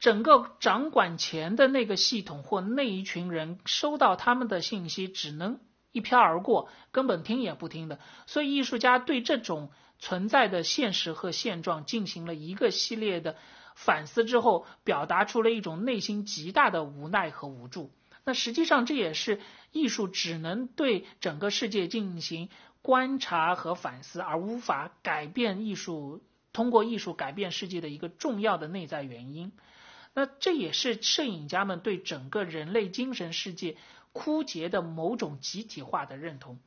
整个掌管钱的那个系统或那一群人收到他们的信息，只能一飘而过，根本听也不听的。所以，艺术家对这种存在的现实和现状进行了一个系列的反思之后，表达出了一种内心极大的无奈和无助。那实际上，这也是艺术只能对整个世界进行观察和反思，而无法改变艺术。通过艺术改变世界的一个重要的内在原因，那这也是摄影家们对整个人类精神世界枯竭的某种集体化的认同。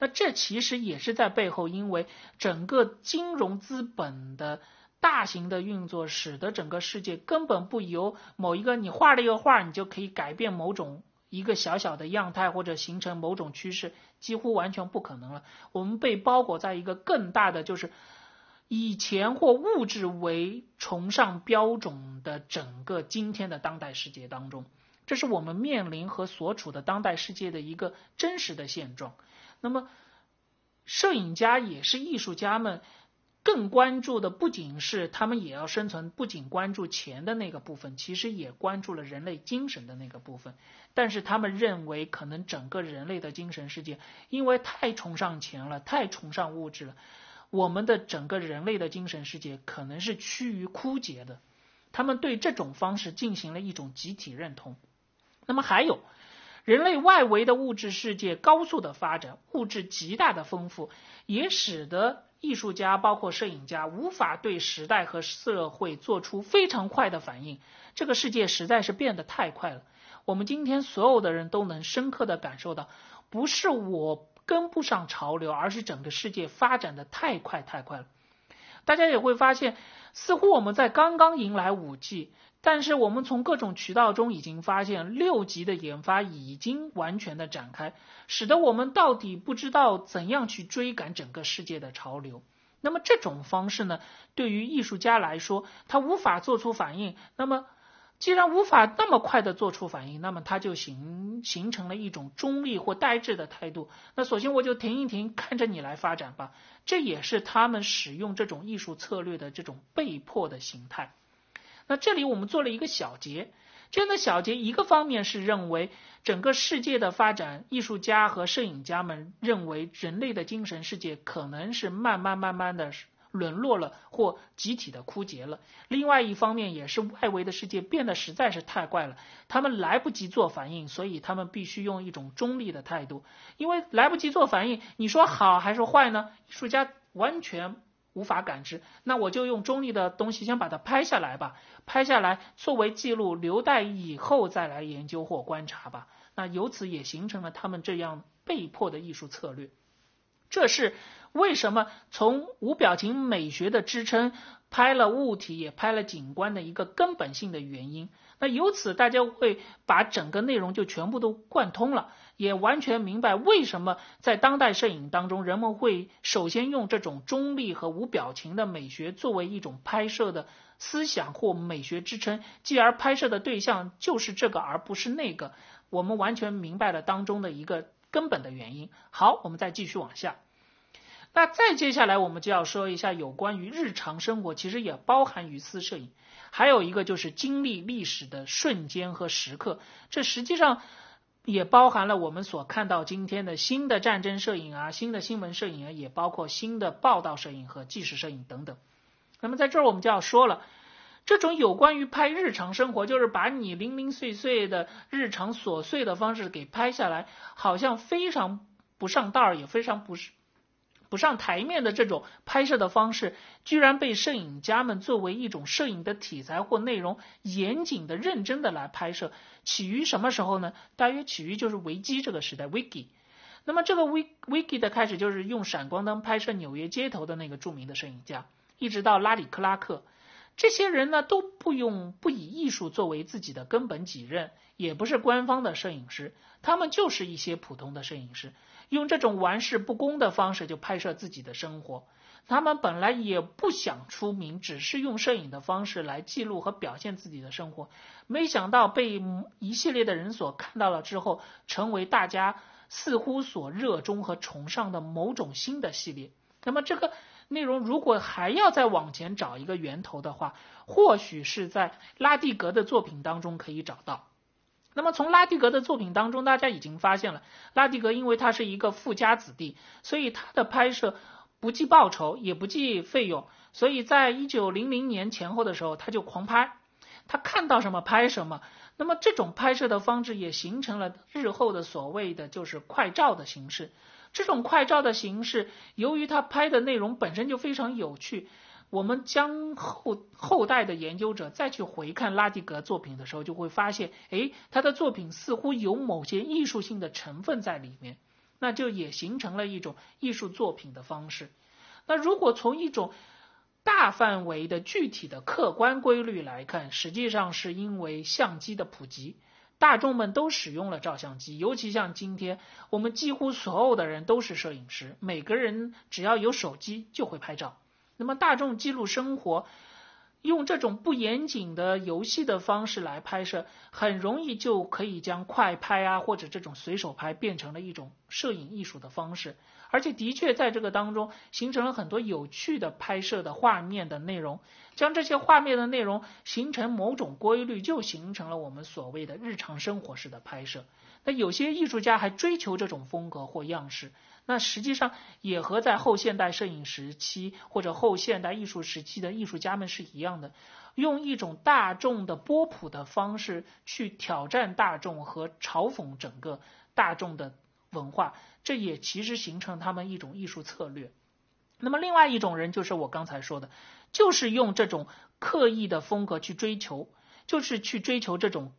那这其实也是在背后，因为整个金融资本的大型的运作，使得整个世界根本不由某一个你画了一个画，你就可以改变某种一个小小的样态或者形成某种趋势，几乎完全不可能了。我们被包裹在一个更大的就是。以钱或物质为崇尚标准的整个今天的当代世界当中，这是我们面临和所处的当代世界的一个真实的现状。那么，摄影家也是艺术家们更关注的，不仅是他们也要生存，不仅关注钱的那个部分，其实也关注了人类精神的那个部分。但是他们认为，可能整个人类的精神世界，因为太崇尚钱了，太崇尚物质了。我们的整个人类的精神世界可能是趋于枯竭的，他们对这种方式进行了一种集体认同。那么还有，人类外围的物质世界高速的发展，物质极大的丰富，也使得艺术家包括摄影家无法对时代和社会做出非常快的反应。这个世界实在是变得太快了。我们今天所有的人都能深刻的感受到，不是我。跟不上潮流，而是整个世界发展的太快太快了。大家也会发现，似乎我们在刚刚迎来五 G，但是我们从各种渠道中已经发现六 G 的研发已经完全的展开，使得我们到底不知道怎样去追赶整个世界的潮流。那么这种方式呢，对于艺术家来说，他无法做出反应。那么既然无法那么快的做出反应，那么他就形形成了一种中立或呆滞的态度。那索性我就停一停，看着你来发展吧。这也是他们使用这种艺术策略的这种被迫的形态。那这里我们做了一个小结，这样的小结一个方面是认为整个世界的发展，艺术家和摄影家们认为人类的精神世界可能是慢慢慢慢的。沦落了或集体的枯竭了。另外一方面，也是外围的世界变得实在是太怪了，他们来不及做反应，所以他们必须用一种中立的态度，因为来不及做反应，你说好还是坏呢？艺术家完全无法感知，那我就用中立的东西先把它拍下来吧，拍下来作为记录，留待以后再来研究或观察吧。那由此也形成了他们这样被迫的艺术策略。这是为什么从无表情美学的支撑拍了物体也拍了景观的一个根本性的原因。那由此大家会把整个内容就全部都贯通了，也完全明白为什么在当代摄影当中，人们会首先用这种中立和无表情的美学作为一种拍摄的思想或美学支撑，继而拍摄的对象就是这个，而不是那个。我们完全明白了当中的一个。根本的原因。好，我们再继续往下。那再接下来，我们就要说一下有关于日常生活，其实也包含于私摄影。还有一个就是经历历史的瞬间和时刻，这实际上也包含了我们所看到今天的新的战争摄影啊，新的新闻摄影，啊，也包括新的报道摄影和纪实摄影等等。那么在这儿，我们就要说了。这种有关于拍日常生活，就是把你零零碎碎的日常琐碎的方式给拍下来，好像非常不上道儿，也非常不是不上台面的这种拍摄的方式，居然被摄影家们作为一种摄影的题材或内容，严谨的、认真的来拍摄。起于什么时候呢？大约起于就是维基这个时代，Wiki。那么这个 Wiki 的开始就是用闪光灯拍摄纽约街头的那个著名的摄影家，一直到拉里·克拉克。这些人呢都不用不以艺术作为自己的根本己任，也不是官方的摄影师，他们就是一些普通的摄影师，用这种玩世不恭的方式就拍摄自己的生活。他们本来也不想出名，只是用摄影的方式来记录和表现自己的生活。没想到被一系列的人所看到了之后，成为大家似乎所热衷和崇尚的某种新的系列。那么这个。内容如果还要再往前找一个源头的话，或许是在拉蒂格的作品当中可以找到。那么从拉蒂格的作品当中，大家已经发现了，拉蒂格因为他是一个富家子弟，所以他的拍摄不计报酬，也不计费用，所以在一九零零年前后的时候，他就狂拍，他看到什么拍什么。那么这种拍摄的方式也形成了日后的所谓的就是快照的形式。这种快照的形式，由于它拍的内容本身就非常有趣，我们将后后代的研究者再去回看拉蒂格作品的时候，就会发现，哎，他的作品似乎有某些艺术性的成分在里面，那就也形成了一种艺术作品的方式。那如果从一种大范围的具体的客观规律来看，实际上是因为相机的普及。大众们都使用了照相机，尤其像今天我们几乎所有的人都是摄影师，每个人只要有手机就会拍照。那么大众记录生活。用这种不严谨的游戏的方式来拍摄，很容易就可以将快拍啊或者这种随手拍变成了一种摄影艺术的方式。而且，的确在这个当中形成了很多有趣的拍摄的画面的内容。将这些画面的内容形成某种规律，就形成了我们所谓的日常生活式的拍摄。那有些艺术家还追求这种风格或样式。那实际上也和在后现代摄影时期或者后现代艺术时期的艺术家们是一样的，用一种大众的波普的方式去挑战大众和嘲讽整个大众的文化，这也其实形成他们一种艺术策略。那么另外一种人就是我刚才说的，就是用这种刻意的风格去追求，就是去追求这种。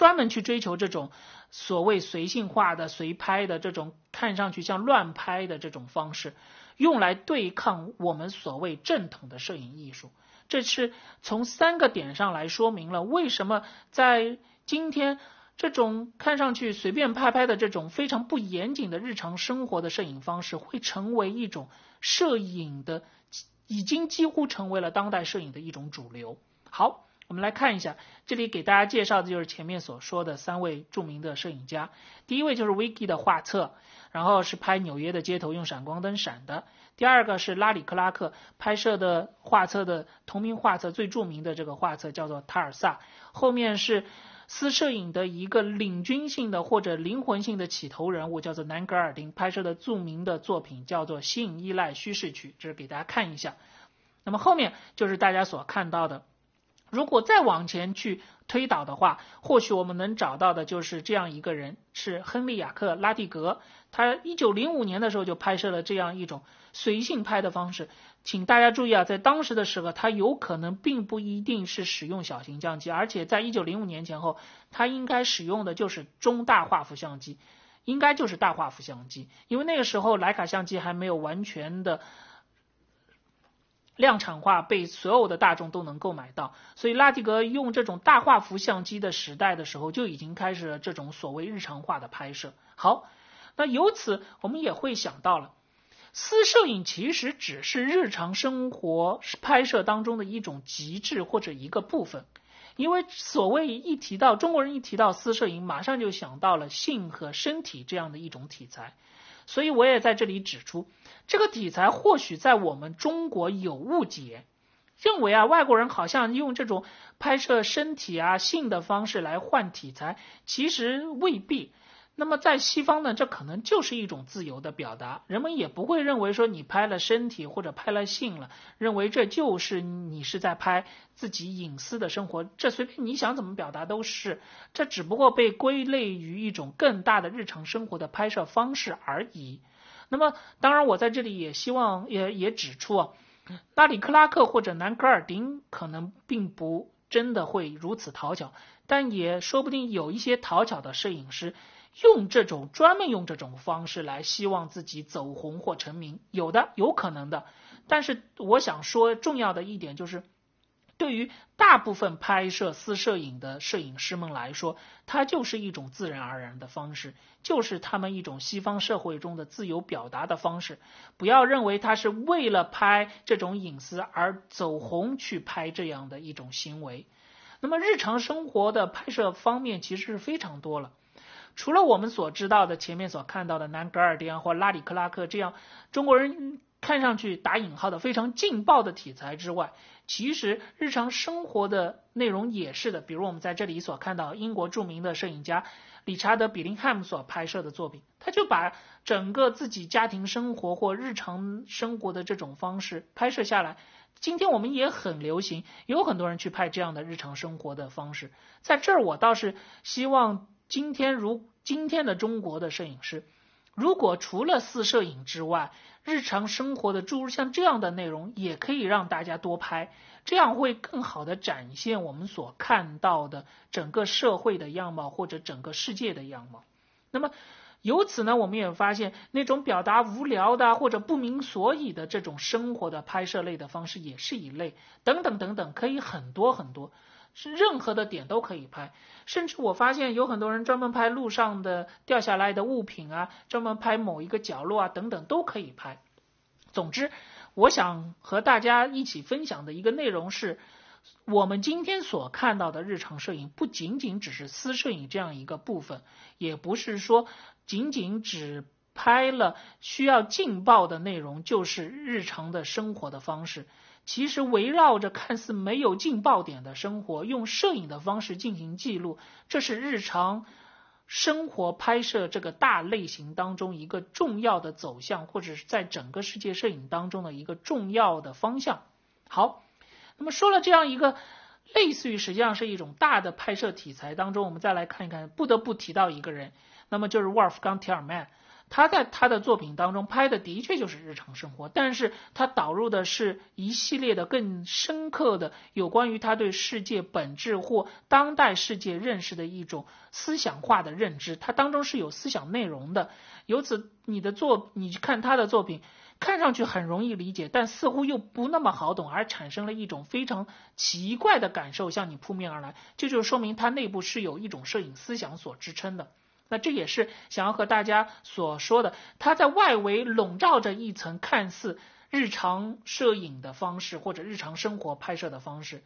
专门去追求这种所谓随性化的、随拍的这种看上去像乱拍的这种方式，用来对抗我们所谓正统的摄影艺术。这是从三个点上来说明了为什么在今天这种看上去随便拍拍的这种非常不严谨的日常生活的摄影方式，会成为一种摄影的，已经几乎成为了当代摄影的一种主流。好。我们来看一下，这里给大家介绍的就是前面所说的三位著名的摄影家。第一位就是维 y 的画册，然后是拍纽约的街头用闪光灯闪的。第二个是拉里克拉克拍摄的画册的同名画册，最著名的这个画册叫做《塔尔萨》。后面是私摄影的一个领军性的或者灵魂性的起头人物，叫做南格尔丁拍摄的著名的作品叫做《性依赖叙事曲》，这是给大家看一下。那么后面就是大家所看到的。如果再往前去推导的话，或许我们能找到的就是这样一个人，是亨利亚克拉蒂格。他一九零五年的时候就拍摄了这样一种随性拍的方式。请大家注意啊，在当时的时候，他有可能并不一定是使用小型相机，而且在一九零五年前后，他应该使用的就是中大画幅相机，应该就是大画幅相机，因为那个时候徕卡相机还没有完全的。量产化被所有的大众都能够买到，所以拉蒂格用这种大画幅相机的时代的时候，就已经开始了这种所谓日常化的拍摄。好，那由此我们也会想到了，私摄影其实只是日常生活拍摄当中的一种极致或者一个部分，因为所谓一提到中国人一提到私摄影，马上就想到了性和身体这样的一种题材。所以我也在这里指出，这个题材或许在我们中国有误解，认为啊外国人好像用这种拍摄身体啊性的方式来换题材，其实未必。那么在西方呢，这可能就是一种自由的表达，人们也不会认为说你拍了身体或者拍了性了，认为这就是你是在拍自己隐私的生活，这随便你想怎么表达都是，这只不过被归类于一种更大的日常生活的拍摄方式而已。那么当然，我在这里也希望也也指出，啊，拉里克拉克或者南格尔丁可能并不真的会如此讨巧，但也说不定有一些讨巧的摄影师。用这种专门用这种方式来希望自己走红或成名，有的有可能的。但是我想说重要的一点就是，对于大部分拍摄私摄影的摄影师们来说，它就是一种自然而然的方式，就是他们一种西方社会中的自由表达的方式。不要认为他是为了拍这种隐私而走红去拍这样的一种行为。那么日常生活的拍摄方面其实是非常多了。除了我们所知道的前面所看到的南格尔丁或拉里克拉克这样中国人看上去打引号的非常劲爆的题材之外，其实日常生活的内容也是的。比如我们在这里所看到英国著名的摄影家理查德比林汉姆所拍摄的作品，他就把整个自己家庭生活或日常生活的这种方式拍摄下来。今天我们也很流行，有很多人去拍这样的日常生活的方式。在这儿，我倒是希望。今天如今天的中国的摄影师，如果除了自摄影之外，日常生活的诸如像这样的内容，也可以让大家多拍，这样会更好的展现我们所看到的整个社会的样貌或者整个世界的样貌。那么由此呢，我们也发现那种表达无聊的或者不明所以的这种生活的拍摄类的方式也是一类，等等等等，可以很多很多。是任何的点都可以拍，甚至我发现有很多人专门拍路上的掉下来的物品啊，专门拍某一个角落啊等等都可以拍。总之，我想和大家一起分享的一个内容是，我们今天所看到的日常摄影不仅仅只是私摄影这样一个部分，也不是说仅仅只拍了需要劲爆的内容，就是日常的生活的方式。其实围绕着看似没有劲爆点的生活，用摄影的方式进行记录，这是日常生活拍摄这个大类型当中一个重要的走向，或者是在整个世界摄影当中的一个重要的方向。好，那么说了这样一个类似于实际上是一种大的拍摄题材当中，我们再来看一看，不得不提到一个人，那么就是沃尔夫冈·提尔曼。他在他的作品当中拍的的确就是日常生活，但是他导入的是一系列的更深刻的有关于他对世界本质或当代世界认识的一种思想化的认知，它当中是有思想内容的。由此，你的作，你看他的作品，看上去很容易理解，但似乎又不那么好懂，而产生了一种非常奇怪的感受向你扑面而来，这就说明它内部是有一种摄影思想所支撑的。那这也是想要和大家所说的，它在外围笼罩着一层看似日常摄影的方式或者日常生活拍摄的方式，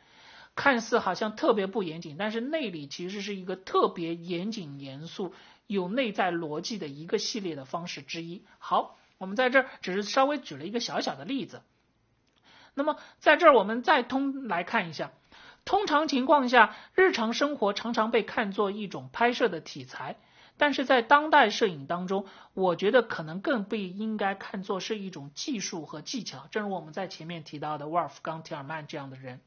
看似好像特别不严谨，但是内里其实是一个特别严谨、严肃、有内在逻辑的一个系列的方式之一。好，我们在这儿只是稍微举了一个小小的例子。那么在这儿我们再通来看一下，通常情况下，日常生活常常被看作一种拍摄的题材。但是在当代摄影当中，我觉得可能更不应该看作是一种技术和技巧。正如我们在前面提到的沃尔夫冈·提尔曼这样的人。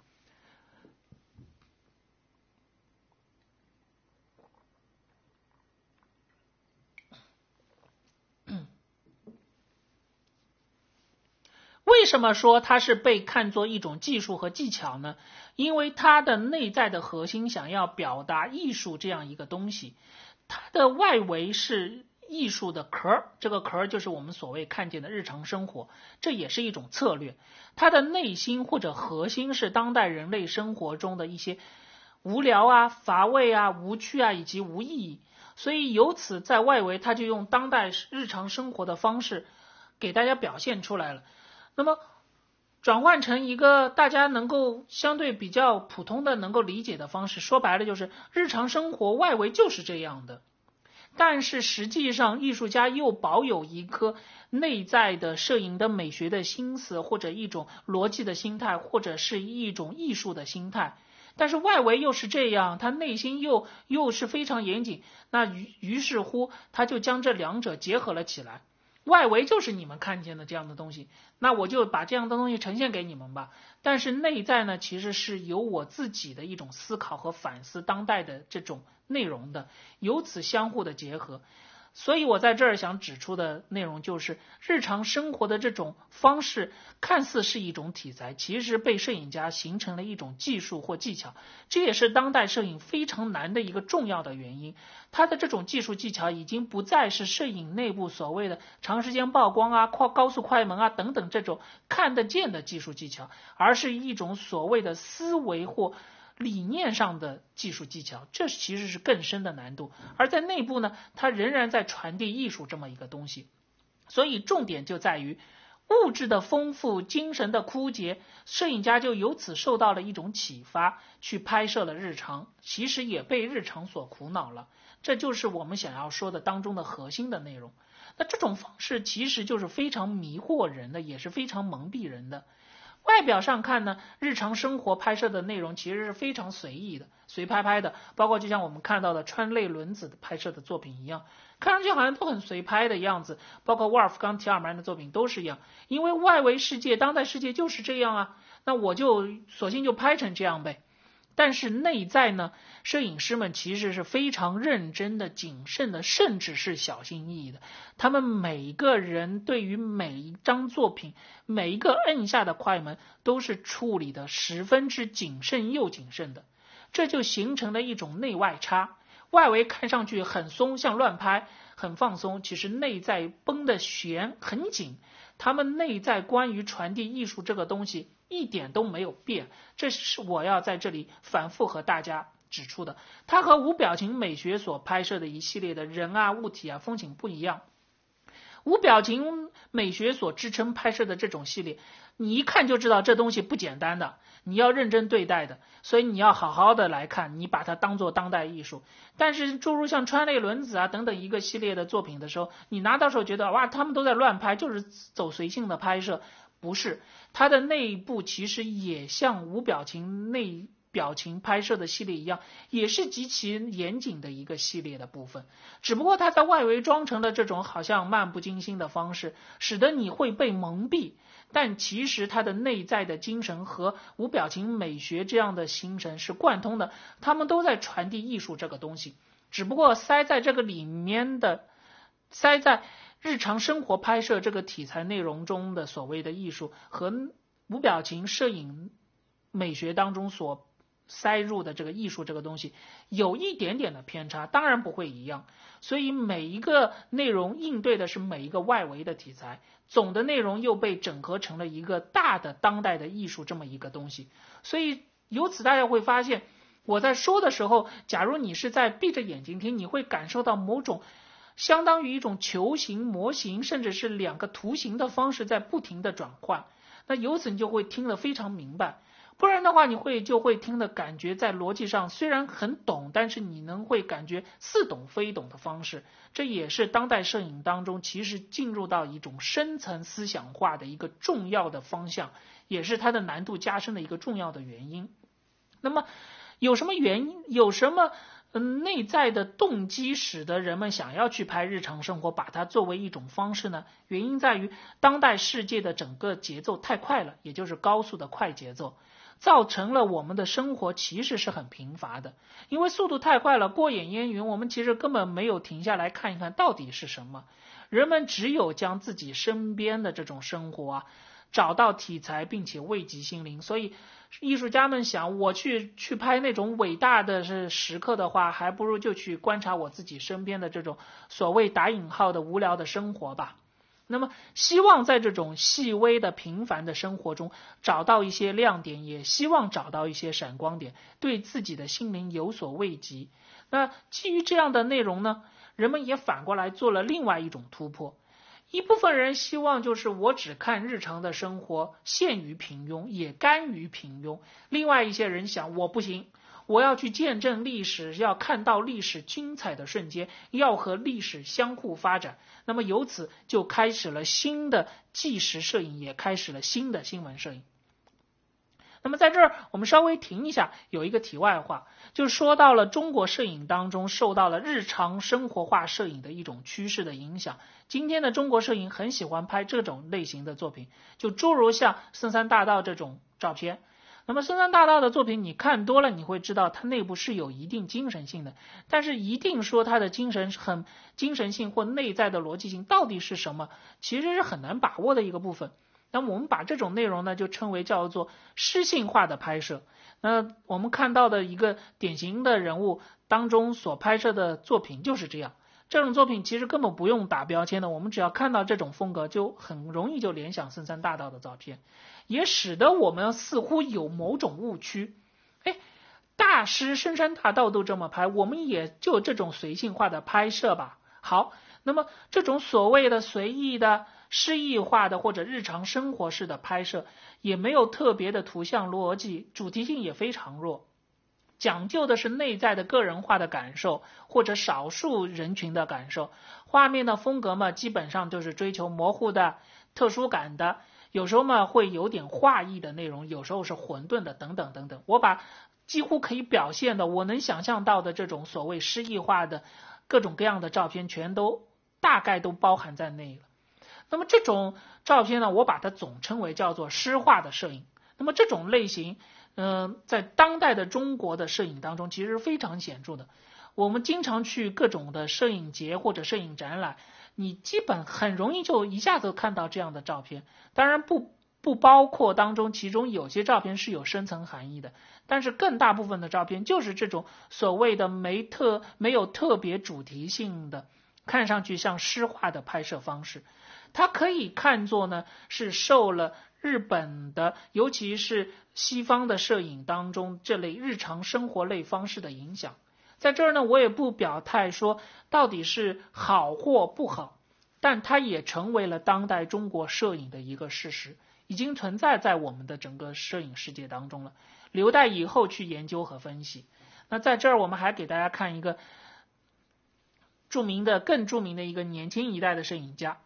为什么说它是被看作一种技术和技巧呢？因为它的内在的核心想要表达艺术这样一个东西。它的外围是艺术的壳儿，这个壳儿就是我们所谓看见的日常生活，这也是一种策略。它的内心或者核心是当代人类生活中的一些无聊啊、乏味啊、无趣啊以及无意义，所以由此在外围，它就用当代日常生活的方式给大家表现出来了。那么。转换成一个大家能够相对比较普通的能够理解的方式，说白了就是日常生活外围就是这样的，但是实际上艺术家又保有一颗内在的摄影的美学的心思，或者一种逻辑的心态，或者是一种艺术的心态，但是外围又是这样，他内心又又是非常严谨，那于于是乎他就将这两者结合了起来。外围就是你们看见的这样的东西，那我就把这样的东西呈现给你们吧。但是内在呢，其实是由我自己的一种思考和反思当代的这种内容的，由此相互的结合。所以我在这儿想指出的内容就是，日常生活的这种方式看似是一种题材，其实被摄影家形成了一种技术或技巧。这也是当代摄影非常难的一个重要的原因。它的这种技术技巧已经不再是摄影内部所谓的长时间曝光啊、快高速快门啊等等这种看得见的技术技巧，而是一种所谓的思维或。理念上的技术技巧，这其实是更深的难度。而在内部呢，它仍然在传递艺术这么一个东西。所以重点就在于物质的丰富，精神的枯竭。摄影家就由此受到了一种启发，去拍摄了日常，其实也被日常所苦恼了。这就是我们想要说的当中的核心的内容。那这种方式其实就是非常迷惑人的，也是非常蒙蔽人的。外表上看呢，日常生活拍摄的内容其实是非常随意的，随拍拍的。包括就像我们看到的川内轮子拍摄的作品一样，看上去好像都很随拍的样子。包括沃尔夫冈·提尔曼的作品都是一样，因为外围世界、当代世界就是这样啊。那我就索性就拍成这样呗。但是内在呢，摄影师们其实是非常认真的、谨慎的，甚至是小心翼翼的。他们每个人对于每一张作品、每一个摁下的快门，都是处理的十分之谨慎又谨慎的。这就形成了一种内外差，外围看上去很松，像乱拍，很放松，其实内在绷的弦很紧。他们内在关于传递艺术这个东西。一点都没有变，这是我要在这里反复和大家指出的。它和无表情美学所拍摄的一系列的人啊、物体啊、风景不一样。无表情美学所支撑拍摄的这种系列，你一看就知道这东西不简单的，你要认真对待的。所以你要好好的来看，你把它当做当代艺术。但是诸如像川内轮子啊等等一个系列的作品的时候，你拿到时候觉得哇，他们都在乱拍，就是走随性的拍摄。不是，它的内部其实也像无表情、内表情拍摄的系列一样，也是极其严谨的一个系列的部分。只不过它在外围装成了这种好像漫不经心的方式，使得你会被蒙蔽。但其实它的内在的精神和无表情美学这样的精神是贯通的，他们都在传递艺术这个东西。只不过塞在这个里面的，塞在。日常生活拍摄这个题材内容中的所谓的艺术和无表情摄影美学当中所塞入的这个艺术这个东西有一点点的偏差，当然不会一样。所以每一个内容应对的是每一个外围的题材，总的内容又被整合成了一个大的当代的艺术这么一个东西。所以由此大家会发现，我在说的时候，假如你是在闭着眼睛听，你会感受到某种。相当于一种球形模型，甚至是两个图形的方式在不停的转换。那由此你就会听得非常明白，不然的话你会就会听的感觉在逻辑上虽然很懂，但是你能会感觉似懂非懂的方式。这也是当代摄影当中其实进入到一种深层思想化的一个重要的方向，也是它的难度加深的一个重要的原因。那么有什么原因？有什么？内在的动机使得人们想要去拍日常生活，把它作为一种方式呢？原因在于当代世界的整个节奏太快了，也就是高速的快节奏，造成了我们的生活其实是很贫乏的，因为速度太快了，过眼烟云，我们其实根本没有停下来看一看到底是什么。人们只有将自己身边的这种生活。啊，找到题材并且慰藉心灵，所以艺术家们想，我去去拍那种伟大的是时刻的话，还不如就去观察我自己身边的这种所谓打引号的无聊的生活吧。那么，希望在这种细微的平凡的生活中找到一些亮点，也希望找到一些闪光点，对自己的心灵有所慰藉。那基于这样的内容呢，人们也反过来做了另外一种突破。一部分人希望就是我只看日常的生活，限于平庸，也甘于平庸。另外一些人想，我不行，我要去见证历史，要看到历史精彩的瞬间，要和历史相互发展。那么由此就开始了新的纪实摄影，也开始了新的新闻摄影。那么在这儿，我们稍微停一下，有一个题外话，就说到了中国摄影当中受到了日常生活化摄影的一种趋势的影响。今天的中国摄影很喜欢拍这种类型的作品，就诸如像深山大道这种照片。那么深山大道的作品，你看多了，你会知道它内部是有一定精神性的，但是一定说它的精神很精神性或内在的逻辑性到底是什么，其实是很难把握的一个部分。那么我们把这种内容呢，就称为叫做诗性化的拍摄。那我们看到的一个典型的人物当中所拍摄的作品就是这样。这种作品其实根本不用打标签的，我们只要看到这种风格，就很容易就联想深山大道的照片，也使得我们似乎有某种误区。哎，大师深山大道都这么拍，我们也就这种随性化的拍摄吧。好，那么这种所谓的随意的。诗意化的或者日常生活式的拍摄，也没有特别的图像逻辑，主题性也非常弱。讲究的是内在的个人化的感受或者少数人群的感受。画面的风格嘛，基本上就是追求模糊的、特殊感的，有时候嘛会有点画意的内容，有时候是混沌的，等等等等。我把几乎可以表现的、我能想象到的这种所谓诗意化的各种各样的照片，全都大概都包含在内了。那么这种照片呢，我把它总称为叫做诗画的摄影。那么这种类型，嗯，在当代的中国的摄影当中，其实非常显著的。我们经常去各种的摄影节或者摄影展览，你基本很容易就一下子看到这样的照片。当然不不包括当中，其中有些照片是有深层含义的，但是更大部分的照片就是这种所谓的没特没有特别主题性的，看上去像诗画的拍摄方式。它可以看作呢是受了日本的，尤其是西方的摄影当中这类日常生活类方式的影响。在这儿呢，我也不表态说到底是好或不好，但它也成为了当代中国摄影的一个事实，已经存在在我们的整个摄影世界当中了。留待以后去研究和分析。那在这儿，我们还给大家看一个著名的、更著名的一个年轻一代的摄影家。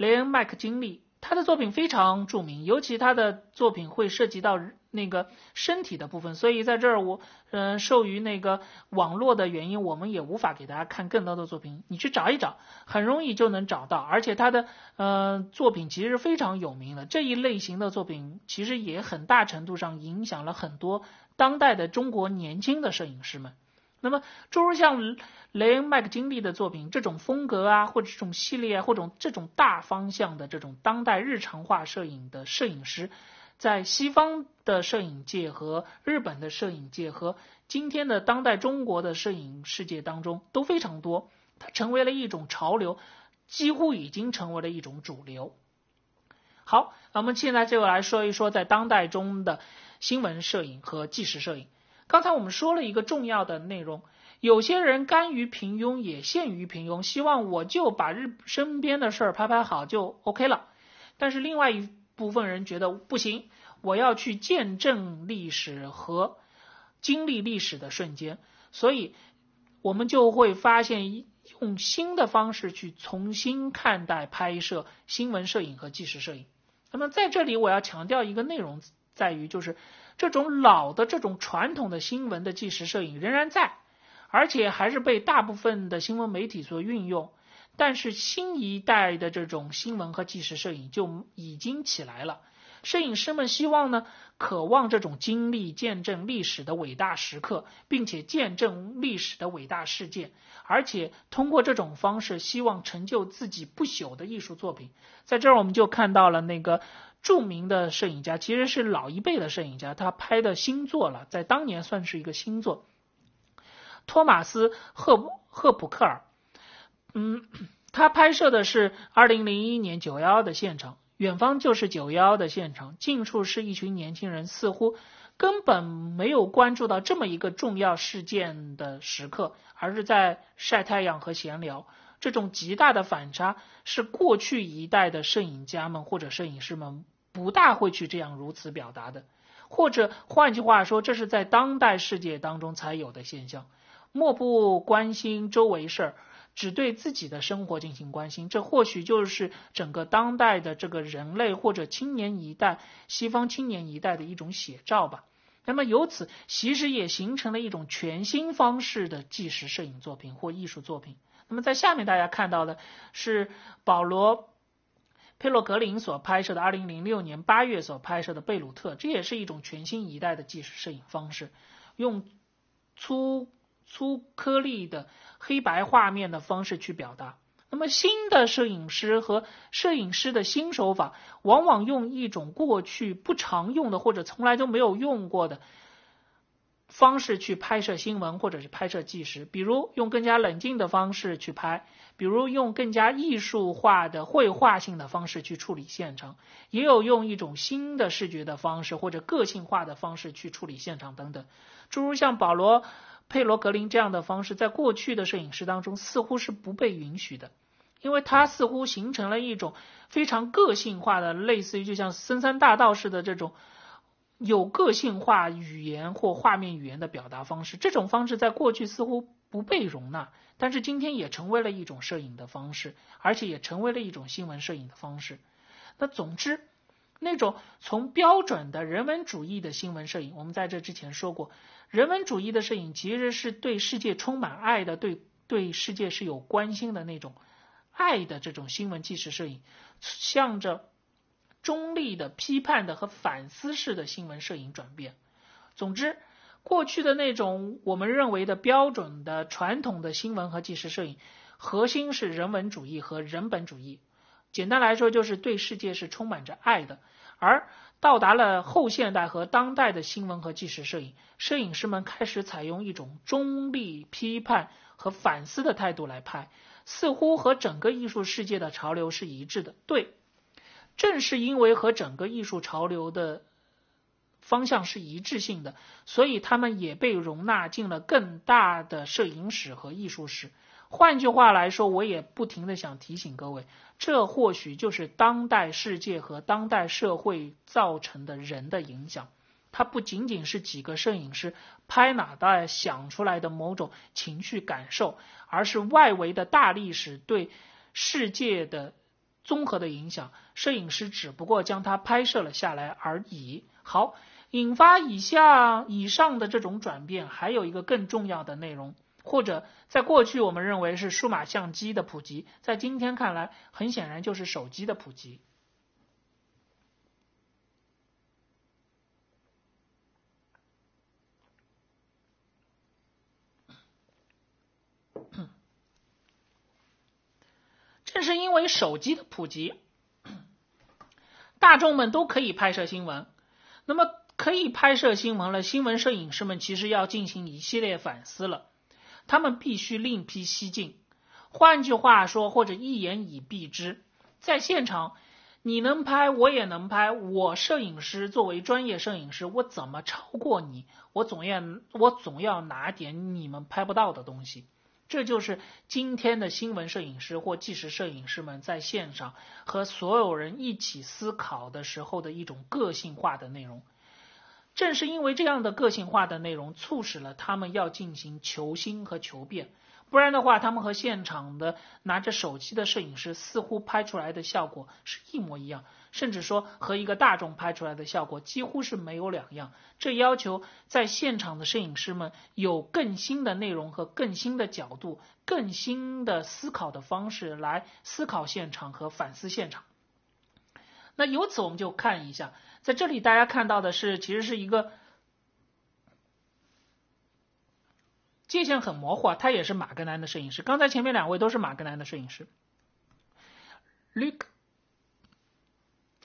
雷恩麦克金利，他的作品非常著名，尤其他的作品会涉及到那个身体的部分，所以在这儿我，嗯，受于那个网络的原因，我们也无法给大家看更多的作品，你去找一找，很容易就能找到，而且他的，嗯，作品其实非常有名的，这一类型的作品其实也很大程度上影响了很多当代的中国年轻的摄影师们。那么，诸如像雷恩麦克金利的作品这种风格啊，或者这种系列啊，或者这种大方向的这种当代日常化摄影的摄影师，在西方的摄影界和日本的摄影界和今天的当代中国的摄影世界当中都非常多，它成为了一种潮流，几乎已经成为了一种主流。好，那我们现在就来说一说在当代中的新闻摄影和纪实摄影。刚才我们说了一个重要的内容，有些人甘于平庸，也限于平庸，希望我就把日身边的事儿拍拍好就 OK 了。但是另外一部分人觉得不行，我要去见证历史和经历历史的瞬间，所以我们就会发现用新的方式去重新看待拍摄新闻摄影和纪实摄影。那么在这里，我要强调一个内容，在于就是。这种老的这种传统的新闻的纪实摄影仍然在，而且还是被大部分的新闻媒体所运用。但是新一代的这种新闻和纪实摄影就已经起来了。摄影师们希望呢，渴望这种经历见证历史的伟大时刻，并且见证历史的伟大事件，而且通过这种方式希望成就自己不朽的艺术作品。在这儿我们就看到了那个。著名的摄影家其实是老一辈的摄影家，他拍的新作了，在当年算是一个新作。托马斯·赫赫普克尔，嗯，他拍摄的是二零零一年九幺幺的现场，远方就是九幺幺的现场，近处是一群年轻人，似乎根本没有关注到这么一个重要事件的时刻，而是在晒太阳和闲聊。这种极大的反差是过去一代的摄影家们或者摄影师们不大会去这样如此表达的，或者换句话说，这是在当代世界当中才有的现象。漠不关心周围事儿，只对自己的生活进行关心，这或许就是整个当代的这个人类或者青年一代、西方青年一代的一种写照吧。那么由此，其实也形成了一种全新方式的纪实摄影作品或艺术作品。那么在下面大家看到的是保罗佩洛格林所拍摄的2006年8月所拍摄的贝鲁特，这也是一种全新一代的技术摄影方式，用粗粗颗粒的黑白画面的方式去表达。那么新的摄影师和摄影师的新手法，往往用一种过去不常用的或者从来就没有用过的。方式去拍摄新闻或者是拍摄纪实，比如用更加冷静的方式去拍，比如用更加艺术化的绘画性的方式去处理现场，也有用一种新的视觉的方式或者个性化的方式去处理现场等等。诸如像保罗·佩罗格林这样的方式，在过去的摄影师当中似乎是不被允许的，因为他似乎形成了一种非常个性化的，类似于就像深山大道似的这种。有个性化语言或画面语言的表达方式，这种方式在过去似乎不被容纳，但是今天也成为了一种摄影的方式，而且也成为了一种新闻摄影的方式。那总之，那种从标准的人文主义的新闻摄影，我们在这之前说过，人文主义的摄影其实是对世界充满爱的，对对世界是有关心的那种爱的这种新闻纪实摄影，向着。中立的、批判的和反思式的新闻摄影转变。总之，过去的那种我们认为的标准的传统的新闻和纪实摄影，核心是人文主义和人本主义。简单来说，就是对世界是充满着爱的。而到达了后现代和当代的新闻和纪实摄影，摄影师们开始采用一种中立、批判和反思的态度来拍，似乎和整个艺术世界的潮流是一致的。对。正是因为和整个艺术潮流的方向是一致性的，所以他们也被容纳进了更大的摄影史和艺术史。换句话来说，我也不停的想提醒各位，这或许就是当代世界和当代社会造成的人的影响。它不仅仅是几个摄影师拍脑袋想出来的某种情绪感受，而是外围的大历史对世界的。综合的影响，摄影师只不过将它拍摄了下来而已。好，引发以下以上的这种转变，还有一个更重要的内容，或者在过去我们认为是数码相机的普及，在今天看来，很显然就是手机的普及。正是因为手机的普及，大众们都可以拍摄新闻。那么，可以拍摄新闻了，新闻摄影师们其实要进行一系列反思了。他们必须另辟蹊径。换句话说，或者一言以蔽之，在现场，你能拍，我也能拍。我摄影师作为专业摄影师，我怎么超过你？我总要，我总要拿点你们拍不到的东西。这就是今天的新闻摄影师或纪实摄影师们在现场和所有人一起思考的时候的一种个性化的内容。正是因为这样的个性化的内容，促使了他们要进行求新和求变，不然的话，他们和现场的拿着手机的摄影师似乎拍出来的效果是一模一样。甚至说和一个大众拍出来的效果几乎是没有两样，这要求在现场的摄影师们有更新的内容和更新的角度、更新的思考的方式来思考现场和反思现场。那由此我们就看一下，在这里大家看到的是其实是一个界限很模糊，啊，他也是马格南的摄影师。刚才前面两位都是马格南的摄影师，Luke。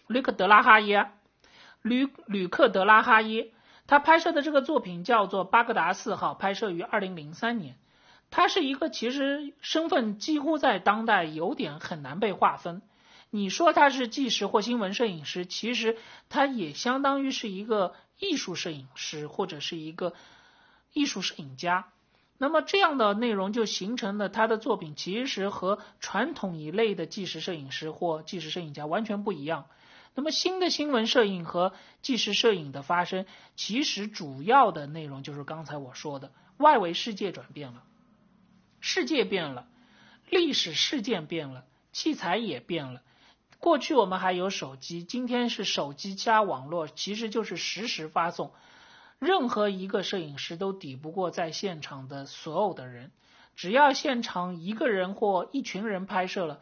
吕克德拉哈耶，吕吕克德拉哈耶，他拍摄的这个作品叫做《巴格达四号》，拍摄于二零零三年。他是一个其实身份几乎在当代有点很难被划分。你说他是纪实或新闻摄影师，其实他也相当于是一个艺术摄影师或者是一个艺术摄影家。那么这样的内容就形成了他的作品，其实和传统一类的纪实摄影师或纪实摄影家完全不一样。那么新的新闻摄影和纪实摄影的发生，其实主要的内容就是刚才我说的：外围世界转变了，世界变了，历史事件变了，器材也变了。过去我们还有手机，今天是手机加网络，其实就是实时发送。任何一个摄影师都抵不过在现场的所有的人，只要现场一个人或一群人拍摄了。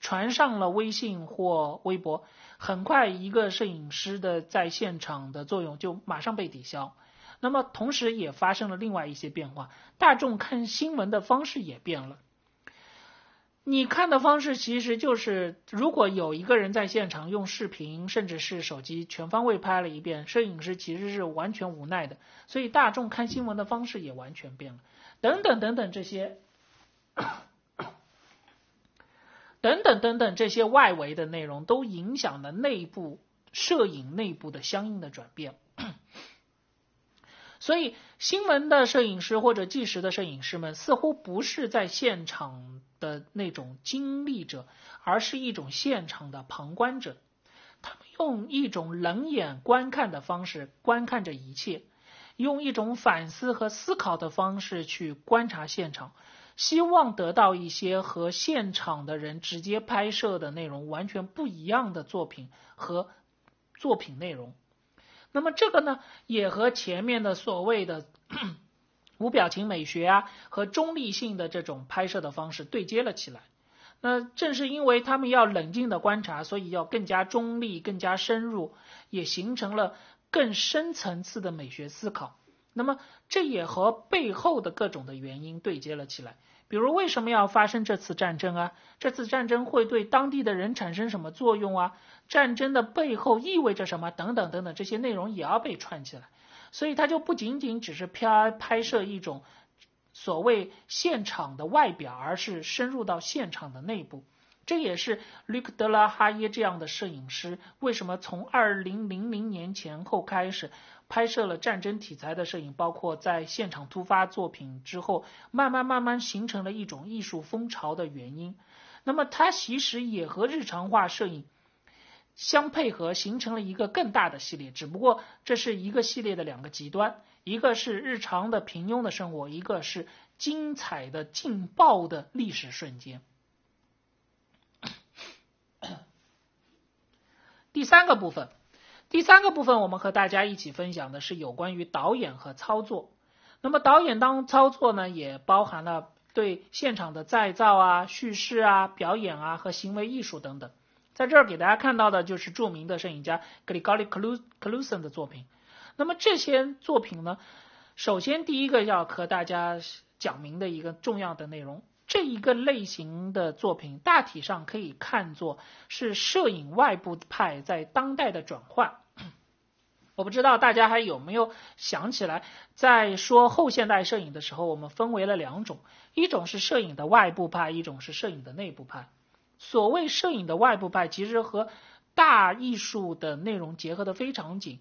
传上了微信或微博，很快一个摄影师的在现场的作用就马上被抵消。那么，同时也发生了另外一些变化，大众看新闻的方式也变了。你看的方式其实就是，如果有一个人在现场用视频甚至是手机全方位拍了一遍，摄影师其实是完全无奈的。所以，大众看新闻的方式也完全变了。等等等等这些。等等等等，这些外围的内容都影响了内部摄影内部的相应的转变。所以，新闻的摄影师或者纪实的摄影师们，似乎不是在现场的那种经历者，而是一种现场的旁观者。他们用一种冷眼观看的方式观看着一切，用一种反思和思考的方式去观察现场。希望得到一些和现场的人直接拍摄的内容完全不一样的作品和作品内容。那么这个呢，也和前面的所谓的 无表情美学啊和中立性的这种拍摄的方式对接了起来。那正是因为他们要冷静的观察，所以要更加中立、更加深入，也形成了更深层次的美学思考。那么，这也和背后的各种的原因对接了起来。比如，为什么要发生这次战争啊？这次战争会对当地的人产生什么作用啊？战争的背后意味着什么？等等等等，这些内容也要被串起来。所以，它就不仅仅只是拍拍摄一种所谓现场的外表，而是深入到现场的内部。这也是吕克德拉哈耶这样的摄影师为什么从二零零零年前后开始拍摄了战争题材的摄影，包括在现场突发作品之后，慢慢慢慢形成了一种艺术风潮的原因。那么，它其实也和日常化摄影相配合，形成了一个更大的系列。只不过，这是一个系列的两个极端，一个是日常的平庸的生活，一个是精彩的劲爆的历史瞬间。第三个部分，第三个部分，我们和大家一起分享的是有关于导演和操作。那么，导演当操作呢，也包含了对现场的再造啊、叙事啊、表演啊和行为艺术等等。在这儿给大家看到的就是著名的摄影家格里高利·克鲁克鲁森的作品。那么这些作品呢，首先第一个要和大家讲明的一个重要的内容。这一个类型的作品，大体上可以看作是摄影外部派在当代的转换。我不知道大家还有没有想起来，在说后现代摄影的时候，我们分为了两种，一种是摄影的外部派，一种是摄影的内部派。所谓摄影的外部派，其实和大艺术的内容结合的非常紧。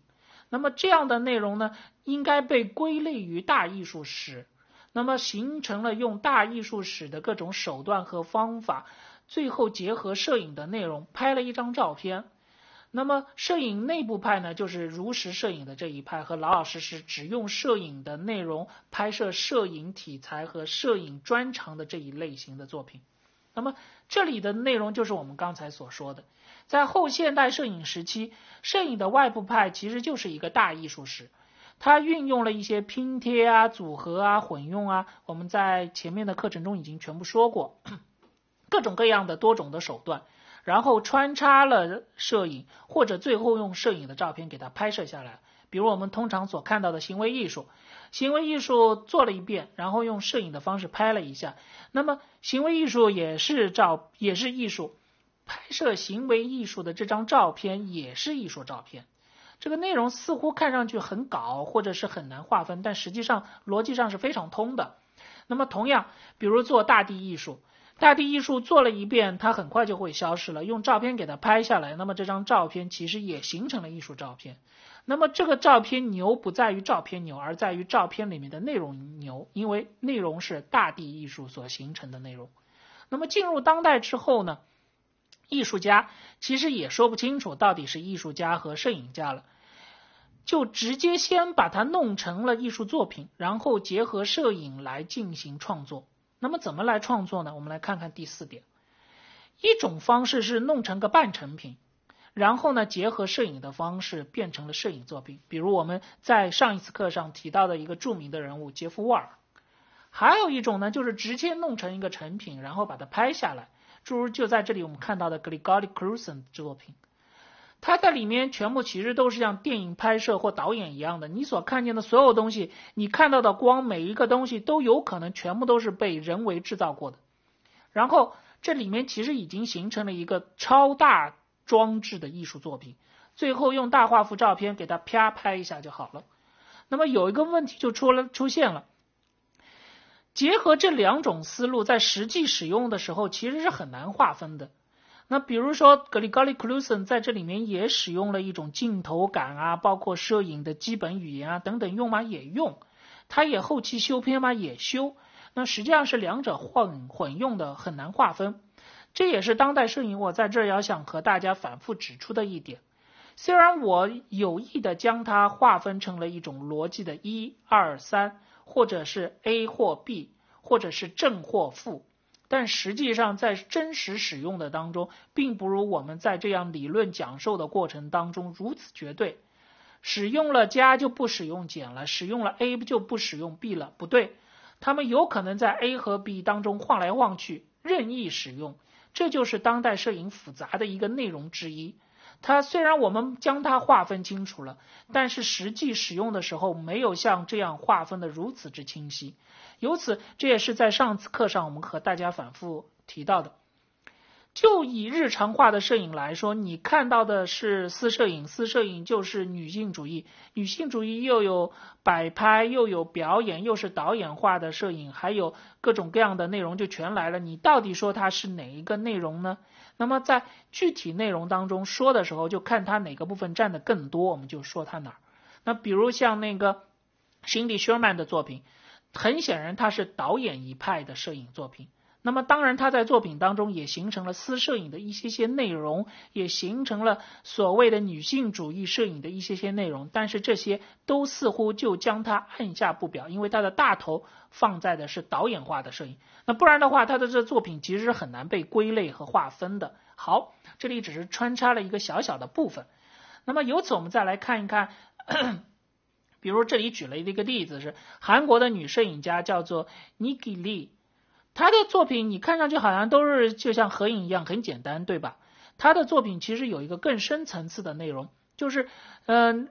那么这样的内容呢，应该被归类于大艺术史。那么形成了用大艺术史的各种手段和方法，最后结合摄影的内容拍了一张照片。那么摄影内部派呢，就是如实摄影的这一派和老老实实只用摄影的内容拍摄摄影题材和摄影专长的这一类型的作品。那么这里的内容就是我们刚才所说的，在后现代摄影时期，摄影的外部派其实就是一个大艺术史。他运用了一些拼贴啊、组合啊、混用啊，我们在前面的课程中已经全部说过，各种各样的多种的手段，然后穿插了摄影，或者最后用摄影的照片给他拍摄下来。比如我们通常所看到的行为艺术，行为艺术做了一遍，然后用摄影的方式拍了一下。那么行为艺术也是照也是艺术，拍摄行为艺术的这张照片也是艺术照片。这个内容似乎看上去很搞，或者是很难划分，但实际上逻辑上是非常通的。那么，同样，比如做大地艺术，大地艺术做了一遍，它很快就会消失了。用照片给它拍下来，那么这张照片其实也形成了艺术照片。那么，这个照片牛不在于照片牛，而在于照片里面的内容牛，因为内容是大地艺术所形成的内容。那么进入当代之后呢，艺术家其实也说不清楚到底是艺术家和摄影家了。就直接先把它弄成了艺术作品，然后结合摄影来进行创作。那么怎么来创作呢？我们来看看第四点，一种方式是弄成个半成品，然后呢结合摄影的方式变成了摄影作品。比如我们在上一次课上提到的一个著名的人物杰夫沃尔。还有一种呢，就是直接弄成一个成品，然后把它拍下来。诸如就在这里我们看到的 g 里 e i g 鲁森 i r u s e n 作品。它在里面全部其实都是像电影拍摄或导演一样的，你所看见的所有东西，你看到的光，每一个东西都有可能全部都是被人为制造过的。然后这里面其实已经形成了一个超大装置的艺术作品，最后用大画幅照片给它啪拍一下就好了。那么有一个问题就出了出现了，结合这两种思路，在实际使用的时候其实是很难划分的。那比如说，格里格里克鲁森在这里面也使用了一种镜头感啊，包括摄影的基本语言啊等等用吗？也用，他也后期修片吗？也修，那实际上是两者混混用的，很难划分。这也是当代摄影我在这要想和大家反复指出的一点。虽然我有意的将它划分成了一种逻辑的一二三，或者是 A 或 B，或者是正或负。但实际上，在真实使用的当中，并不如我们在这样理论讲授的过程当中如此绝对。使用了加就不使用减了，使用了 a 就不使用 b 了，不对，他们有可能在 a 和 b 当中晃来晃去，任意使用。这就是当代摄影复杂的一个内容之一。它虽然我们将它划分清楚了，但是实际使用的时候没有像这样划分的如此之清晰。由此，这也是在上次课上我们和大家反复提到的。就以日常化的摄影来说，你看到的是私摄影，私摄影就是女性主义，女性主义又有摆拍，又有表演，又是导演化的摄影，还有各种各样的内容就全来了。你到底说它是哪一个内容呢？那么在具体内容当中说的时候，就看它哪个部分占的更多，我们就说它哪儿。那比如像那个 Cindy Sherman 的作品，很显然它是导演一派的摄影作品。那么当然，她在作品当中也形成了私摄影的一些些内容，也形成了所谓的女性主义摄影的一些些内容，但是这些都似乎就将他按下不表，因为他的大头放在的是导演化的摄影。那不然的话，他的这作品其实是很难被归类和划分的。好，这里只是穿插了一个小小的部分。那么由此，我们再来看一看，比如这里举了一个例子，是韩国的女摄影家，叫做 Nikki Lee。他的作品你看上去好像都是就像合影一样很简单，对吧？他的作品其实有一个更深层次的内容，就是嗯、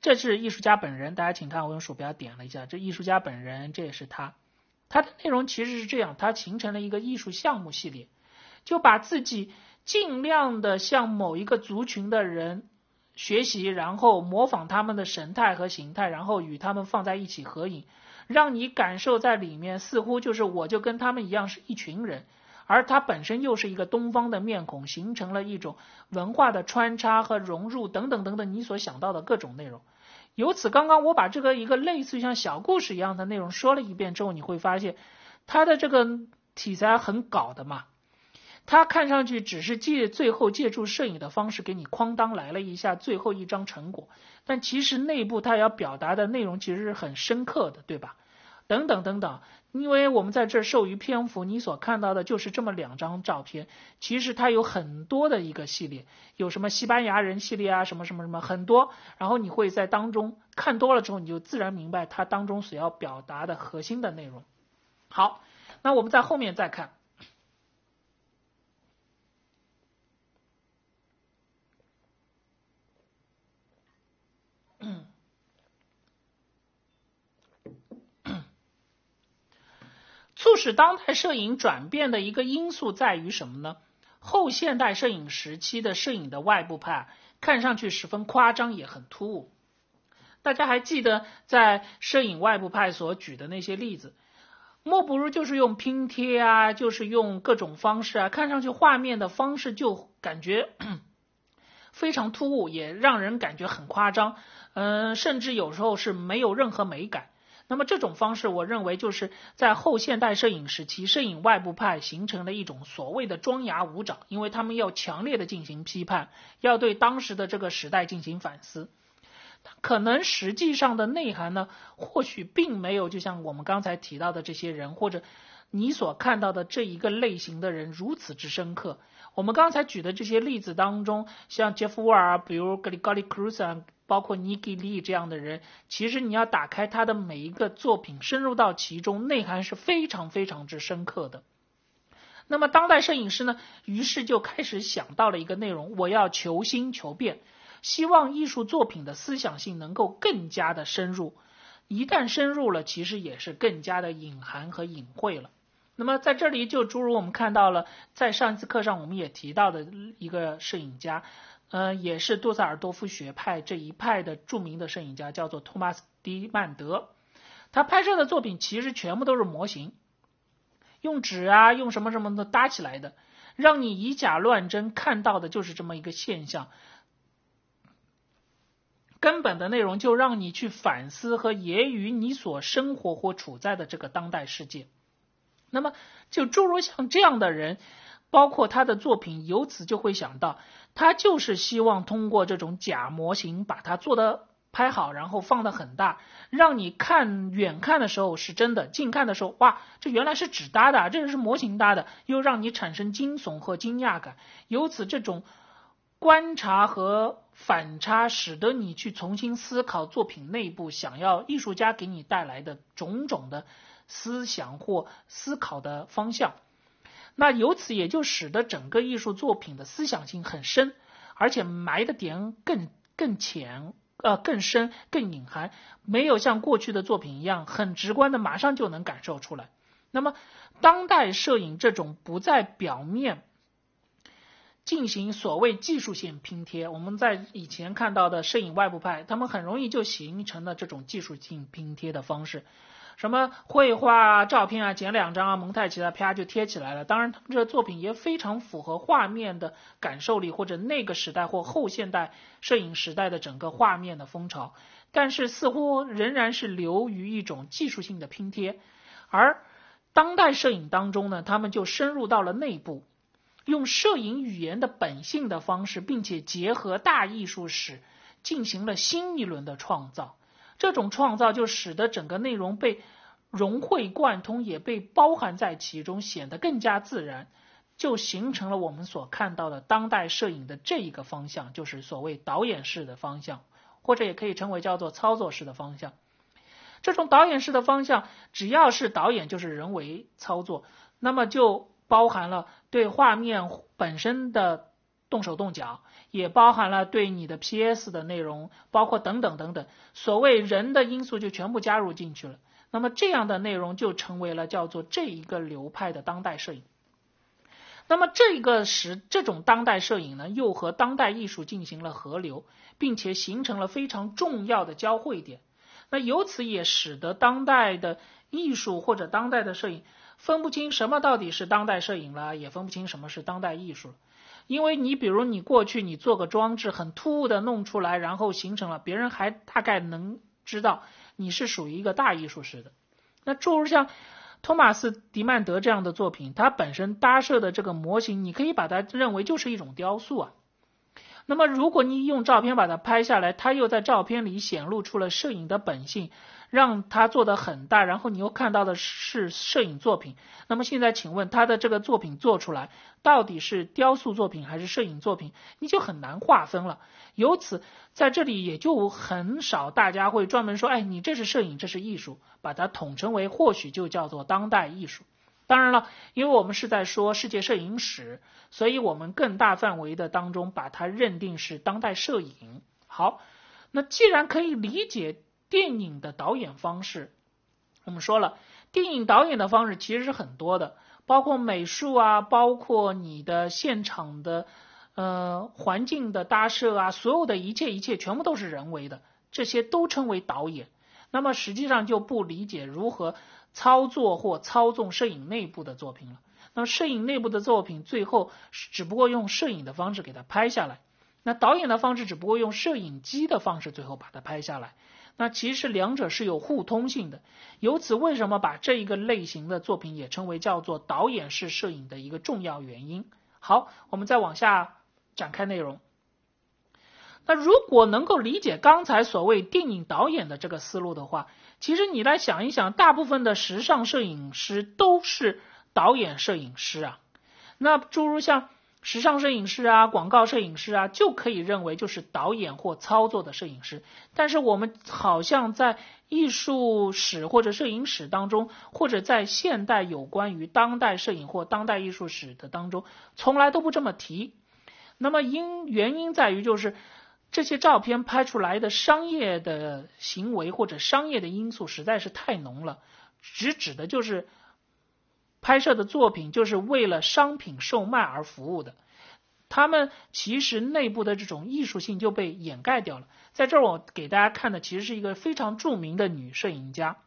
这是艺术家本人，大家请看，我用鼠标点了一下，这艺术家本人，这也是他。他的内容其实是这样，他形成了一个艺术项目系列，就把自己尽量的向某一个族群的人学习，然后模仿他们的神态和形态，然后与他们放在一起合影。让你感受在里面似乎就是我就跟他们一样是一群人，而他本身又是一个东方的面孔，形成了一种文化的穿插和融入等等等等，你所想到的各种内容。由此，刚刚我把这个一个类似于像小故事一样的内容说了一遍之后，你会发现他的这个题材很搞的嘛，他看上去只是借最后借助摄影的方式给你哐当来了一下最后一张成果，但其实内部他要表达的内容其实是很深刻的，对吧？等等等等，因为我们在这授予篇幅，你所看到的就是这么两张照片，其实它有很多的一个系列，有什么西班牙人系列啊，什么什么什么很多，然后你会在当中看多了之后，你就自然明白它当中所要表达的核心的内容。好，那我们在后面再看。促使当代摄影转变的一个因素在于什么呢？后现代摄影时期的摄影的外部派看上去十分夸张，也很突兀。大家还记得在摄影外部派所举的那些例子，莫不如就是用拼贴啊，就是用各种方式啊，看上去画面的方式就感觉 非常突兀，也让人感觉很夸张。嗯，甚至有时候是没有任何美感。那么这种方式，我认为就是在后现代摄影时期，摄影外部派形成了一种所谓的“装牙舞爪”，因为他们要强烈的进行批判，要对当时的这个时代进行反思。可能实际上的内涵呢，或许并没有就像我们刚才提到的这些人，或者你所看到的这一个类型的人如此之深刻。我们刚才举的这些例子当中，像杰夫·沃尔、比如格里高利·克鲁森。包括尼基利这样的人，其实你要打开他的每一个作品，深入到其中，内涵是非常非常之深刻的。那么当代摄影师呢，于是就开始想到了一个内容，我要求新求变，希望艺术作品的思想性能够更加的深入。一旦深入了，其实也是更加的隐含和隐晦了。那么在这里，就诸如我们看到了，在上一次课上我们也提到的一个摄影家。嗯，也是杜塞尔多夫学派这一派的著名的摄影家，叫做托马斯·迪曼德。他拍摄的作品其实全部都是模型，用纸啊，用什么什么的搭起来的，让你以假乱真。看到的就是这么一个现象。根本的内容就让你去反思和揶揄你所生活或处在的这个当代世界。那么，就诸如像这样的人。包括他的作品，由此就会想到，他就是希望通过这种假模型把它做的拍好，然后放的很大，让你看远看的时候是真的，近看的时候，哇，这原来是纸搭的，这是模型搭的，又让你产生惊悚和惊讶感。由此，这种观察和反差，使得你去重新思考作品内部想要艺术家给你带来的种种的思想或思考的方向。那由此也就使得整个艺术作品的思想性很深，而且埋的点更更浅，呃更深更隐含，没有像过去的作品一样很直观的马上就能感受出来。那么，当代摄影这种不在表面进行所谓技术性拼贴，我们在以前看到的摄影外部派，他们很容易就形成了这种技术性拼贴的方式。什么绘画、啊、照片啊，剪两张啊，蒙太奇啊，啪就贴起来了。当然，这作品也非常符合画面的感受力，或者那个时代或后现代摄影时代的整个画面的风潮。但是，似乎仍然是流于一种技术性的拼贴。而当代摄影当中呢，他们就深入到了内部，用摄影语言的本性的方式，并且结合大艺术史，进行了新一轮的创造。这种创造就使得整个内容被融会贯通，也被包含在其中，显得更加自然，就形成了我们所看到的当代摄影的这一个方向，就是所谓导演式的方向，或者也可以称为叫做操作式的方向。这种导演式的方向，只要是导演就是人为操作，那么就包含了对画面本身的。动手动脚，也包含了对你的 P S 的内容，包括等等等等。所谓人的因素就全部加入进去了。那么这样的内容就成为了叫做这一个流派的当代摄影。那么这个时这种当代摄影呢，又和当代艺术进行了合流，并且形成了非常重要的交汇点。那由此也使得当代的艺术或者当代的摄影分不清什么到底是当代摄影了，也分不清什么是当代艺术了。因为你比如你过去你做个装置很突兀的弄出来，然后形成了，别人还大概能知道你是属于一个大艺术师的。那诸如像托马斯·迪曼德这样的作品，它本身搭设的这个模型，你可以把它认为就是一种雕塑啊。那么，如果你用照片把它拍下来，它又在照片里显露出了摄影的本性，让它做得很大，然后你又看到的是摄影作品。那么现在，请问他的这个作品做出来到底是雕塑作品还是摄影作品？你就很难划分了。由此，在这里也就很少大家会专门说，哎，你这是摄影，这是艺术，把它统称为或许就叫做当代艺术。当然了，因为我们是在说世界摄影史，所以我们更大范围的当中把它认定是当代摄影。好，那既然可以理解电影的导演方式，我们说了，电影导演的方式其实是很多的，包括美术啊，包括你的现场的呃环境的搭设啊，所有的一切一切全部都是人为的，这些都称为导演。那么实际上就不理解如何。操作或操纵摄影内部的作品了，那摄影内部的作品最后只不过用摄影的方式给它拍下来，那导演的方式只不过用摄影机的方式最后把它拍下来，那其实两者是有互通性的。由此，为什么把这一个类型的作品也称为叫做导演式摄影的一个重要原因？好，我们再往下展开内容。那如果能够理解刚才所谓电影导演的这个思路的话，其实你来想一想，大部分的时尚摄影师都是导演摄影师啊。那诸如像时尚摄影师啊、广告摄影师啊，就可以认为就是导演或操作的摄影师。但是我们好像在艺术史或者摄影史当中，或者在现代有关于当代摄影或当代艺术史的当中，从来都不这么提。那么因原因在于就是。这些照片拍出来的商业的行为或者商业的因素实在是太浓了，直指的就是拍摄的作品就是为了商品售卖而服务的。他们其实内部的这种艺术性就被掩盖掉了。在这儿，我给大家看的其实是一个非常著名的女摄影家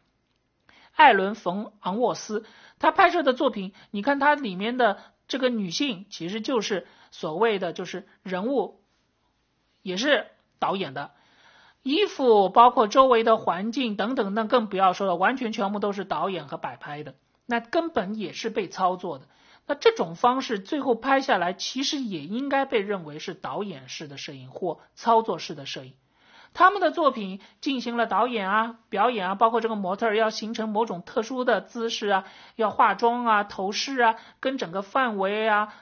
——艾伦·冯·昂沃斯。她拍摄的作品，你看它里面的这个女性，其实就是所谓的就是人物。也是导演的，衣服包括周围的环境等等那更不要说了，完全全部都是导演和摆拍的，那根本也是被操作的。那这种方式最后拍下来，其实也应该被认为是导演式的摄影或操作式的摄影。他们的作品进行了导演啊、表演啊，包括这个模特要形成某种特殊的姿势啊，要化妆啊、头饰啊，跟整个范围啊。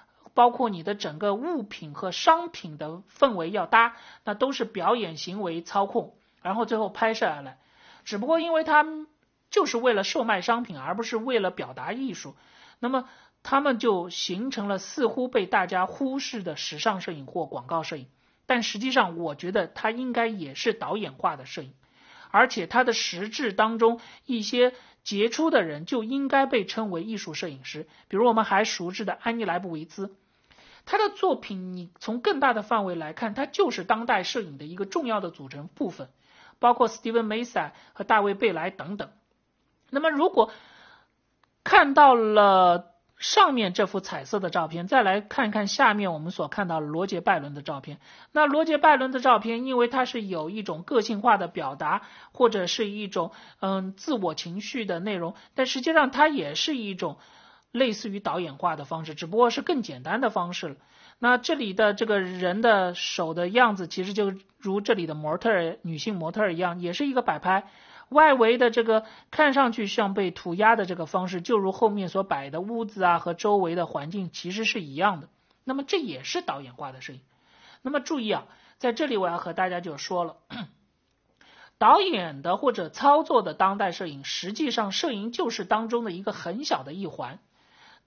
包括你的整个物品和商品的氛围要搭，那都是表演行为操控，然后最后拍摄而来。只不过因为他就是为了售卖商品，而不是为了表达艺术，那么他们就形成了似乎被大家忽视的时尚摄影或广告摄影。但实际上，我觉得它应该也是导演化的摄影，而且它的实质当中一些杰出的人就应该被称为艺术摄影师，比如我们还熟知的安妮莱布维兹。他的作品，你从更大的范围来看，他就是当代摄影的一个重要的组成部分，包括 Steven m e i s a 和大卫贝莱等等。那么，如果看到了上面这幅彩色的照片，再来看看下面我们所看到罗杰拜伦的照片。那罗杰拜伦的照片，因为他是有一种个性化的表达，或者是一种嗯自我情绪的内容，但实际上它也是一种。类似于导演化的方式，只不过是更简单的方式了。那这里的这个人的手的样子，其实就如这里的模特儿、女性模特儿一样，也是一个摆拍。外围的这个看上去像被涂鸦的这个方式，就如后面所摆的屋子啊和周围的环境其实是一样的。那么这也是导演化的摄影。那么注意啊，在这里我要和大家就说了，导演的或者操作的当代摄影，实际上摄影就是当中的一个很小的一环。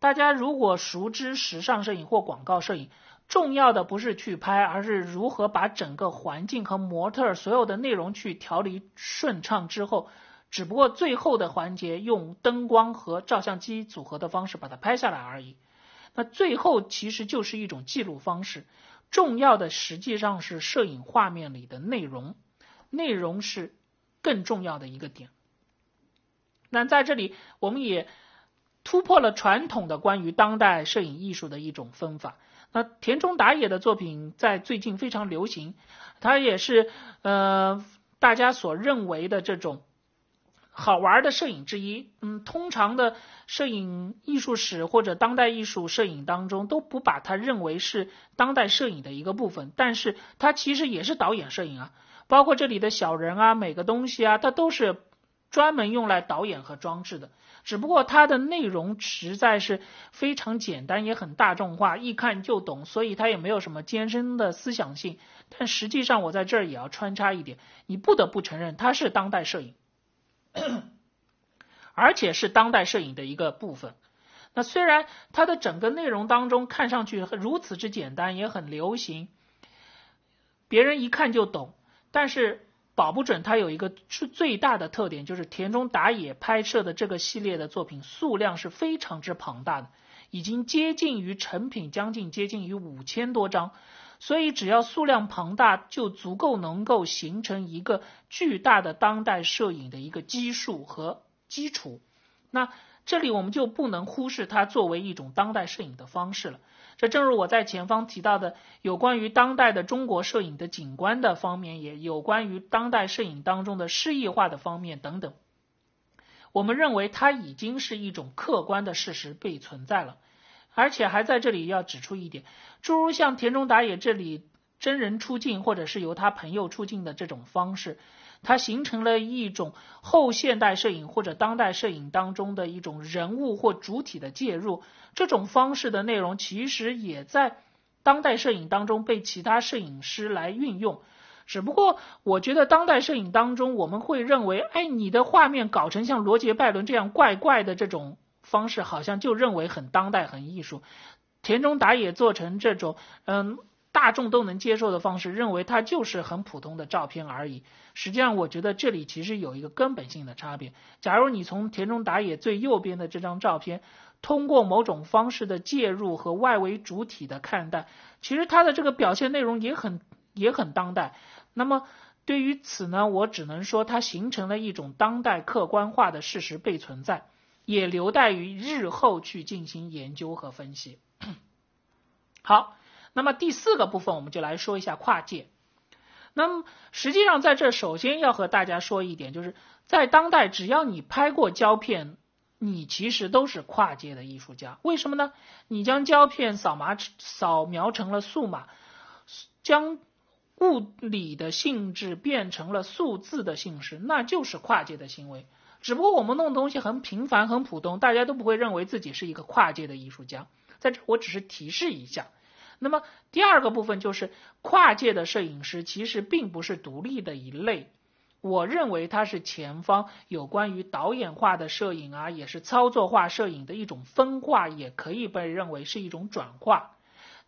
大家如果熟知时尚摄影或广告摄影，重要的不是去拍，而是如何把整个环境和模特所有的内容去调理顺畅之后，只不过最后的环节用灯光和照相机组合的方式把它拍下来而已。那最后其实就是一种记录方式，重要的实际上是摄影画面里的内容，内容是更重要的一个点。那在这里，我们也。突破了传统的关于当代摄影艺术的一种分法。那田中达野的作品在最近非常流行，他也是呃大家所认为的这种好玩的摄影之一。嗯，通常的摄影艺术史或者当代艺术摄影当中都不把它认为是当代摄影的一个部分，但是它其实也是导演摄影啊，包括这里的小人啊，每个东西啊，它都是专门用来导演和装置的。只不过它的内容实在是非常简单，也很大众化，一看就懂，所以它也没有什么艰深的思想性。但实际上，我在这儿也要穿插一点，你不得不承认它是当代摄影，而且是当代摄影的一个部分。那虽然它的整个内容当中看上去如此之简单，也很流行，别人一看就懂，但是。保不准，它有一个是最大的特点，就是田中打野拍摄的这个系列的作品数量是非常之庞大的，已经接近于成品，将近接近于五千多张。所以只要数量庞大，就足够能够形成一个巨大的当代摄影的一个基数和基础。那这里我们就不能忽视它作为一种当代摄影的方式了。这正如我在前方提到的，有关于当代的中国摄影的景观的方面，也有关于当代摄影当中的诗意化的方面等等。我们认为它已经是一种客观的事实被存在了，而且还在这里要指出一点，诸如像田中打野这里真人出镜或者是由他朋友出镜的这种方式。它形成了一种后现代摄影或者当代摄影当中的一种人物或主体的介入，这种方式的内容其实也在当代摄影当中被其他摄影师来运用。只不过，我觉得当代摄影当中我们会认为，哎，你的画面搞成像罗杰·拜伦这样怪怪的这种方式，好像就认为很当代、很艺术。田中打野做成这种，嗯。大众都能接受的方式，认为它就是很普通的照片而已。实际上，我觉得这里其实有一个根本性的差别。假如你从田中打野最右边的这张照片，通过某种方式的介入和外围主体的看待，其实它的这个表现内容也很也很当代。那么对于此呢，我只能说它形成了一种当代客观化的事实被存在，也留待于日后去进行研究和分析。好。那么第四个部分，我们就来说一下跨界。那么实际上在这，首先要和大家说一点，就是在当代，只要你拍过胶片，你其实都是跨界的艺术家。为什么呢？你将胶片扫码扫描成了数码，将物理的性质变成了数字的性质，那就是跨界的行为。只不过我们弄东西很平凡、很普通，大家都不会认为自己是一个跨界的艺术家。在这，我只是提示一下。那么第二个部分就是跨界的摄影师，其实并不是独立的一类。我认为它是前方有关于导演化的摄影啊，也是操作化摄影的一种分化，也可以被认为是一种转化。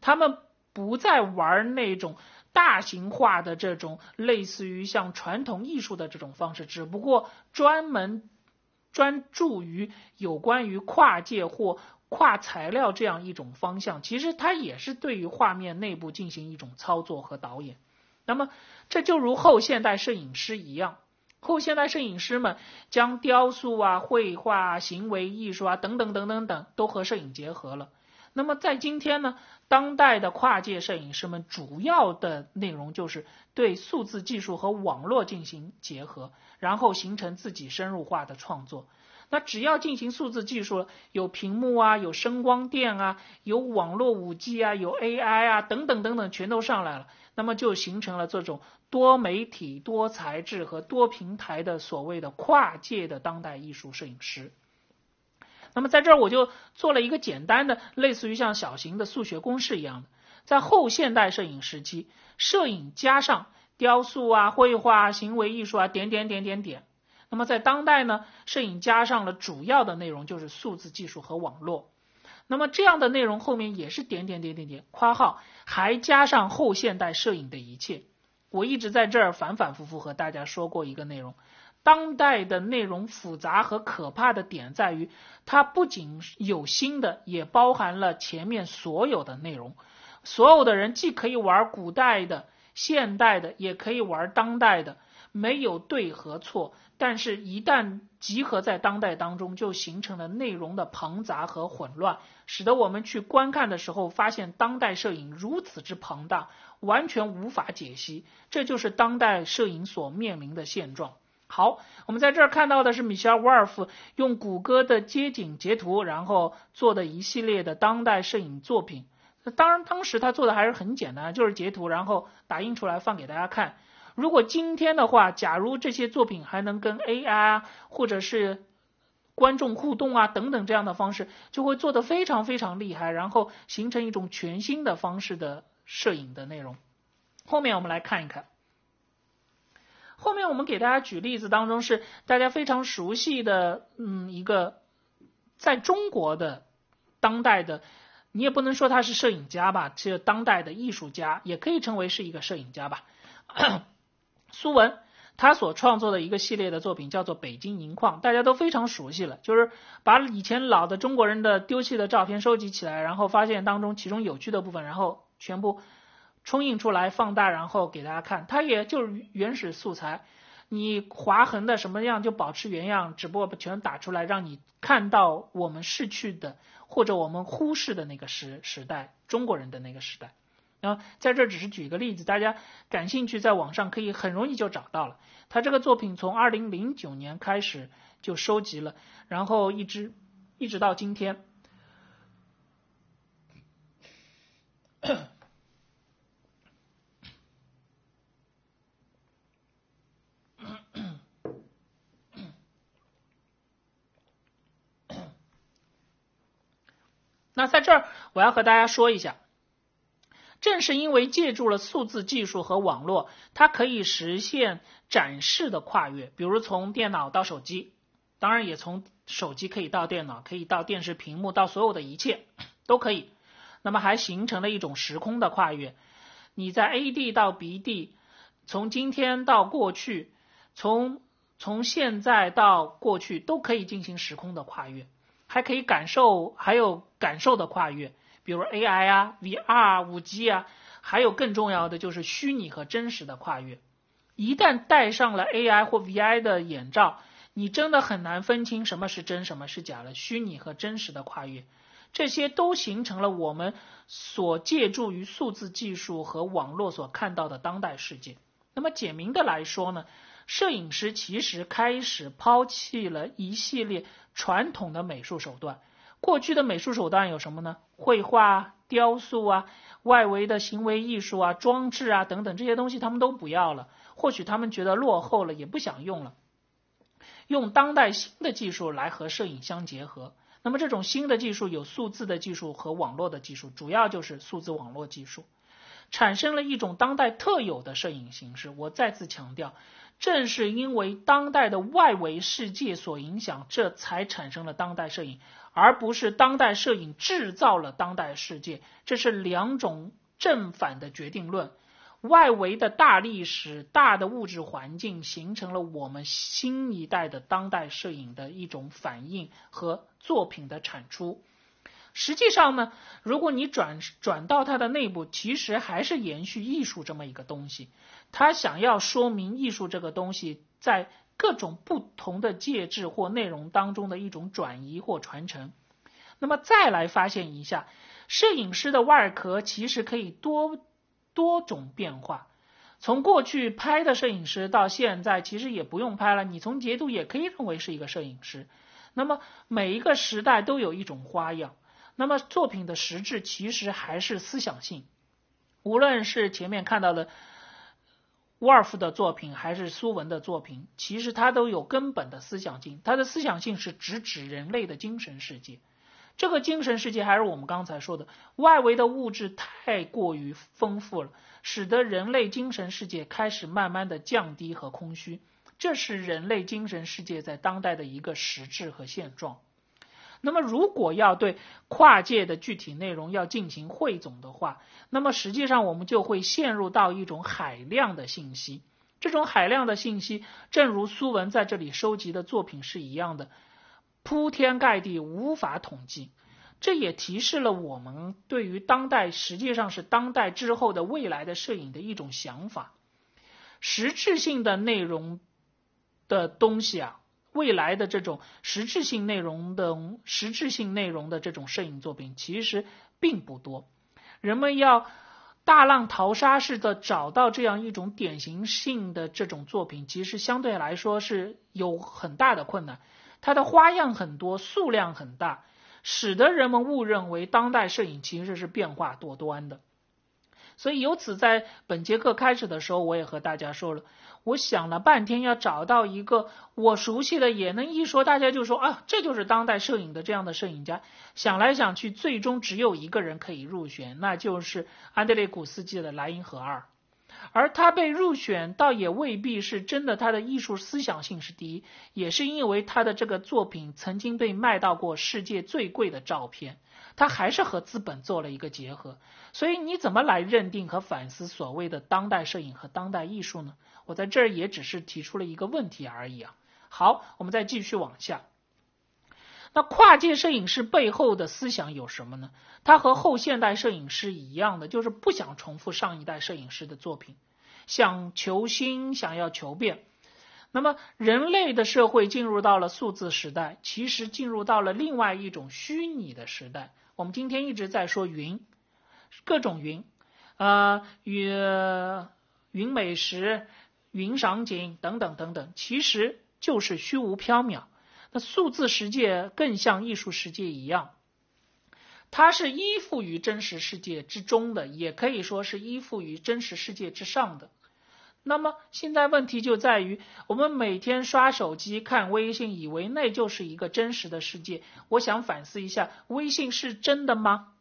他们不再玩那种大型化的这种类似于像传统艺术的这种方式，只不过专门专注于有关于跨界或。跨材料这样一种方向，其实它也是对于画面内部进行一种操作和导演。那么这就如后现代摄影师一样，后现代摄影师们将雕塑啊、绘画、行为艺术啊等等等等等都和摄影结合了。那么在今天呢，当代的跨界摄影师们主要的内容就是对数字技术和网络进行结合，然后形成自己深入化的创作。那只要进行数字技术，有屏幕啊，有声光电啊，有网络五 G 啊，有 AI 啊，等等等等，全都上来了，那么就形成了这种多媒体、多材质和多平台的所谓的跨界的当代艺术摄影师。那么在这儿我就做了一个简单的，类似于像小型的数学公式一样的，在后现代摄影时期，摄影加上雕塑啊、绘画、行为艺术啊，点点点点点。那么在当代呢，摄影加上了主要的内容就是数字技术和网络。那么这样的内容后面也是点点点点点，括号还加上后现代摄影的一切。我一直在这儿反反复复和大家说过一个内容：当代的内容复杂和可怕的点在于，它不仅有新的，也包含了前面所有的内容。所有的人既可以玩古代的、现代的，也可以玩当代的。没有对和错，但是，一旦集合在当代当中，就形成了内容的庞杂和混乱，使得我们去观看的时候，发现当代摄影如此之庞大，完全无法解析。这就是当代摄影所面临的现状。好，我们在这儿看到的是米歇尔·沃尔夫用谷歌的街景截图，然后做的一系列的当代摄影作品。当然，当时他做的还是很简单，就是截图，然后打印出来放给大家看。如果今天的话，假如这些作品还能跟 AI 或者是观众互动啊等等这样的方式，就会做得非常非常厉害，然后形成一种全新的方式的摄影的内容。后面我们来看一看，后面我们给大家举例子当中是大家非常熟悉的，嗯，一个在中国的当代的，你也不能说他是摄影家吧，实当代的艺术家，也可以称为是一个摄影家吧。苏文他所创作的一个系列的作品叫做《北京银矿》，大家都非常熟悉了。就是把以前老的中国人的丢弃的照片收集起来，然后发现当中其中有趣的部分，然后全部冲印出来放大，然后给大家看。它也就是原始素材，你划痕的什么样就保持原样，只不过全打出来让你看到我们逝去的或者我们忽视的那个时时代，中国人的那个时代。在这只是举个例子，大家感兴趣，在网上可以很容易就找到了。他这个作品从二零零九年开始就收集了，然后一直一直到今天。那在这儿，我要和大家说一下。正是因为借助了数字技术和网络，它可以实现展示的跨越，比如从电脑到手机，当然也从手机可以到电脑，可以到电视屏幕，到所有的一切都可以。那么还形成了一种时空的跨越，你在 A 地到 B 地，从今天到过去，从从现在到过去都可以进行时空的跨越，还可以感受，还有感受的跨越。比如 AI 啊、VR 啊、5G 啊，还有更重要的就是虚拟和真实的跨越。一旦戴上了 AI 或 v i 的眼罩，你真的很难分清什么是真，什么是假了。虚拟和真实的跨越，这些都形成了我们所借助于数字技术和网络所看到的当代世界。那么简明的来说呢，摄影师其实开始抛弃了一系列传统的美术手段。过去的美术手段有什么呢？绘画、雕塑啊，外围的行为艺术啊、装置啊等等这些东西他们都不要了，或许他们觉得落后了，也不想用了。用当代新的技术来和摄影相结合，那么这种新的技术有数字的技术和网络的技术，主要就是数字网络技术，产生了一种当代特有的摄影形式。我再次强调。正是因为当代的外围世界所影响，这才产生了当代摄影，而不是当代摄影制造了当代世界。这是两种正反的决定论。外围的大历史、大的物质环境，形成了我们新一代的当代摄影的一种反应和作品的产出。实际上呢，如果你转转到它的内部，其实还是延续艺术这么一个东西。他想要说明艺术这个东西在各种不同的介质或内容当中的一种转移或传承。那么再来发现一下，摄影师的外壳其实可以多多种变化。从过去拍的摄影师到现在，其实也不用拍了。你从截图也可以认为是一个摄影师。那么每一个时代都有一种花样。那么，作品的实质其实还是思想性。无论是前面看到的沃尔夫的作品，还是苏文的作品，其实它都有根本的思想性。它的思想性是直指人类的精神世界。这个精神世界还是我们刚才说的，外围的物质太过于丰富了，使得人类精神世界开始慢慢的降低和空虚。这是人类精神世界在当代的一个实质和现状。那么，如果要对跨界的具体内容要进行汇总的话，那么实际上我们就会陷入到一种海量的信息。这种海量的信息，正如苏文在这里收集的作品是一样的，铺天盖地，无法统计。这也提示了我们对于当代，实际上是当代之后的未来的摄影的一种想法。实质性的内容的东西啊。未来的这种实质性内容的实质性内容的这种摄影作品其实并不多，人们要大浪淘沙似的找到这样一种典型性的这种作品，其实相对来说是有很大的困难。它的花样很多，数量很大，使得人们误认为当代摄影其实是变化多端的。所以由此，在本节课开始的时候，我也和大家说了。我想了半天，要找到一个我熟悉的，也能一说，大家就说啊，这就是当代摄影的这样的摄影家。想来想去，最终只有一个人可以入选，那就是安德烈·古斯基的《莱茵河二》。而他被入选，倒也未必是真的，他的艺术思想性是第一，也是因为他的这个作品曾经被卖到过世界最贵的照片。它还是和资本做了一个结合，所以你怎么来认定和反思所谓的当代摄影和当代艺术呢？我在这儿也只是提出了一个问题而已啊。好，我们再继续往下。那跨界摄影师背后的思想有什么呢？他和后现代摄影师一样的，就是不想重复上一代摄影师的作品，想求新，想要求变。那么，人类的社会进入到了数字时代，其实进入到了另外一种虚拟的时代。我们今天一直在说云，各种云，云云美食、云赏景等等等等，其实就是虚无缥缈。那数字世界更像艺术世界一样，它是依附于真实世界之中的，也可以说是依附于真实世界之上的。那么现在问题就在于，我们每天刷手机看微信，以为那就是一个真实的世界。我想反思一下，微信是真的吗？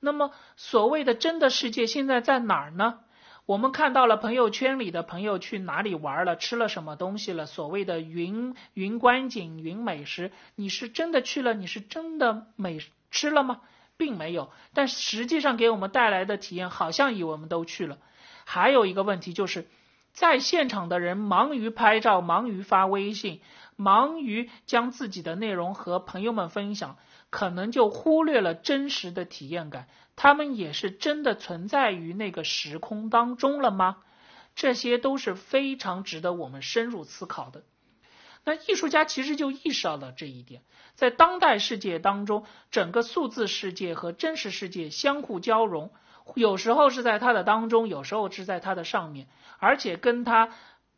那么所谓的真的世界现在在哪儿呢？我们看到了朋友圈里的朋友去哪里玩了，吃了什么东西了？所谓的云云观景、云美食，你是真的去了？你是真的美吃了吗？并没有，但实际上给我们带来的体验，好像以为我们都去了。还有一个问题就是。在现场的人忙于拍照，忙于发微信，忙于将自己的内容和朋友们分享，可能就忽略了真实的体验感。他们也是真的存在于那个时空当中了吗？这些都是非常值得我们深入思考的。那艺术家其实就意识到了这一点，在当代世界当中，整个数字世界和真实世界相互交融。有时候是在它的当中，有时候是在它的上面，而且跟它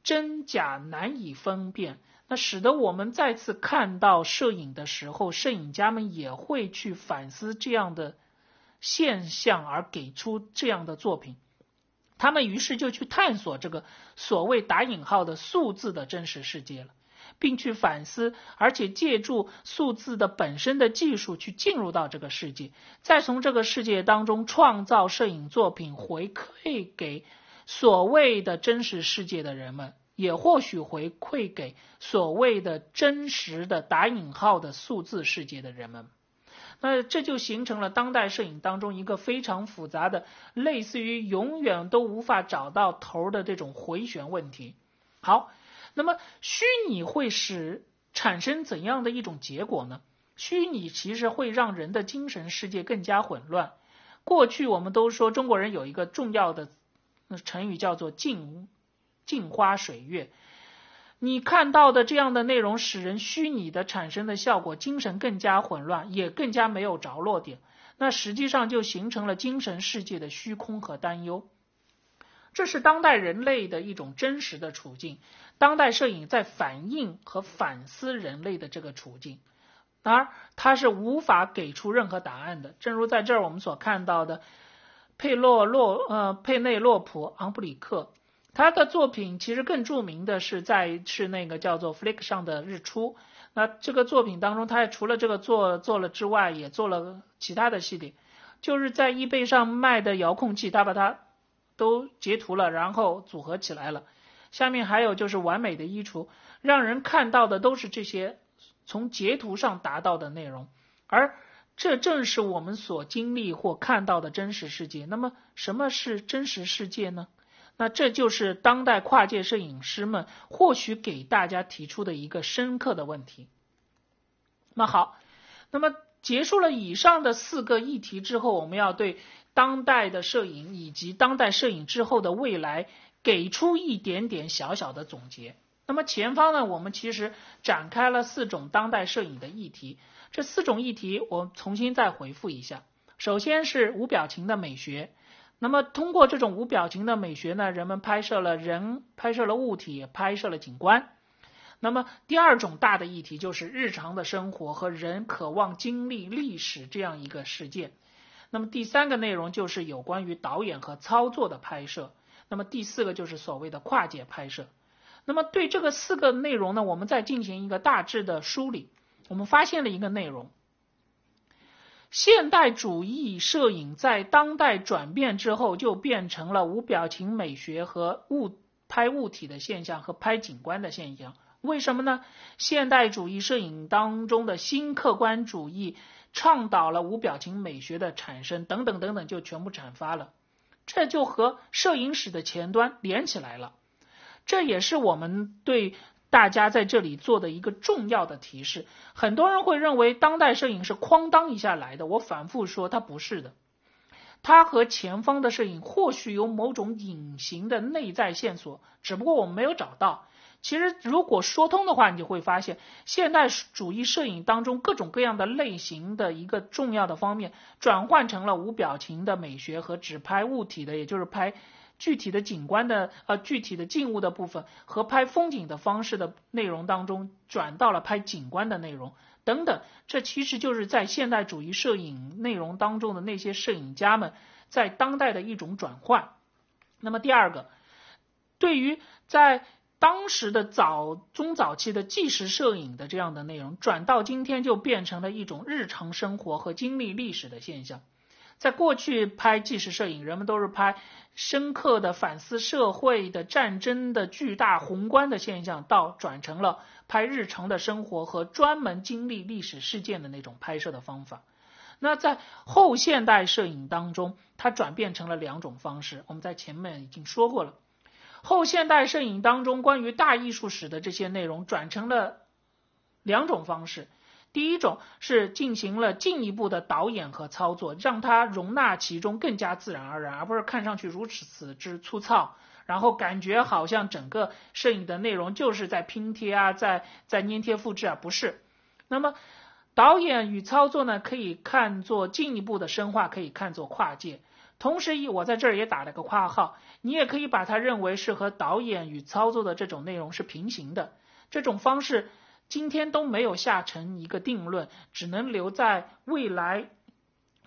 真假难以分辨，那使得我们再次看到摄影的时候，摄影家们也会去反思这样的现象，而给出这样的作品。他们于是就去探索这个所谓打引号的数字的真实世界了。并去反思，而且借助数字的本身的技术去进入到这个世界，再从这个世界当中创造摄影作品回馈给所谓的真实世界的人们，也或许回馈给所谓的真实的打引号的数字世界的人们。那这就形成了当代摄影当中一个非常复杂的，类似于永远都无法找到头的这种回旋问题。好。那么虚拟会使产生怎样的一种结果呢？虚拟其实会让人的精神世界更加混乱。过去我们都说中国人有一个重要的成语叫做“镜镜花水月”，你看到的这样的内容，使人虚拟的产生的效果，精神更加混乱，也更加没有着落点。那实际上就形成了精神世界的虚空和担忧。这是当代人类的一种真实的处境，当代摄影在反映和反思人类的这个处境，然而它是无法给出任何答案的。正如在这儿我们所看到的，佩洛洛呃佩内洛普昂布里克，他的作品其实更著名的是在是那个叫做 f l i c k 上的日出。那这个作品当中，他除了这个做做了之外，也做了其他的系列，就是在易贝上卖的遥控器，他把它。都截图了，然后组合起来了。下面还有就是完美的衣橱，让人看到的都是这些从截图上达到的内容，而这正是我们所经历或看到的真实世界。那么，什么是真实世界呢？那这就是当代跨界摄影师们或许给大家提出的一个深刻的问题。那好，那么结束了以上的四个议题之后，我们要对。当代的摄影以及当代摄影之后的未来，给出一点点小小的总结。那么前方呢，我们其实展开了四种当代摄影的议题。这四种议题，我重新再回复一下。首先是无表情的美学。那么通过这种无表情的美学呢，人们拍摄了人，拍摄了物体，拍摄了景观。那么第二种大的议题就是日常的生活和人渴望经历历史这样一个事件。那么第三个内容就是有关于导演和操作的拍摄，那么第四个就是所谓的跨界拍摄。那么对这个四个内容呢，我们再进行一个大致的梳理，我们发现了一个内容：现代主义摄影在当代转变之后，就变成了无表情美学和物拍物体的现象和拍景观的现象。为什么呢？现代主义摄影当中的新客观主义。倡导了无表情美学的产生，等等等等，就全部阐发了。这就和摄影史的前端连起来了。这也是我们对大家在这里做的一个重要的提示。很多人会认为当代摄影是哐当一下来的，我反复说它不是的。它和前方的摄影或许有某种隐形的内在线索，只不过我们没有找到。其实如果说通的话，你就会发现现代主义摄影当中各种各样的类型的一个重要的方面，转换成了无表情的美学和只拍物体的，也就是拍具体的景观的呃具体的静物的部分和拍风景的方式的内容当中，转到了拍景观的内容等等。这其实就是在现代主义摄影内容当中的那些摄影家们在当代的一种转换。那么第二个，对于在当时的早中早期的纪实摄影的这样的内容，转到今天就变成了一种日常生活和经历历史的现象。在过去拍纪实摄影，人们都是拍深刻的反思社会的战争的巨大宏观的现象，到转成了拍日常的生活和专门经历历史事件的那种拍摄的方法。那在后现代摄影当中，它转变成了两种方式，我们在前面已经说过了。后现代摄影当中关于大艺术史的这些内容，转成了两种方式。第一种是进行了进一步的导演和操作，让它容纳其中更加自然而然，而不是看上去如此之粗糙。然后感觉好像整个摄影的内容就是在拼贴啊，在在粘贴复制啊，不是。那么导演与操作呢，可以看作进一步的深化，可以看作跨界。同时，以我在这儿也打了个括号，你也可以把它认为是和导演与操作的这种内容是平行的。这种方式今天都没有下成一个定论，只能留在未来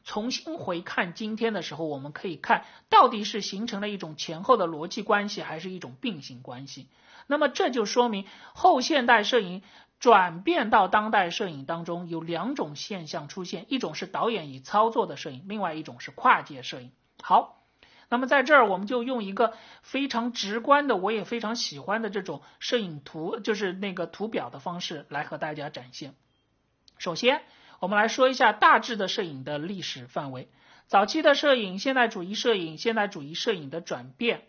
重新回看今天的时候，我们可以看到底是形成了一种前后的逻辑关系，还是一种并行关系。那么这就说明后现代摄影转变到当代摄影当中有两种现象出现：一种是导演与操作的摄影，另外一种是跨界摄影。好，那么在这儿我们就用一个非常直观的，我也非常喜欢的这种摄影图，就是那个图表的方式来和大家展现。首先，我们来说一下大致的摄影的历史范围：早期的摄影、现代主义摄影、现代主义摄影的转变，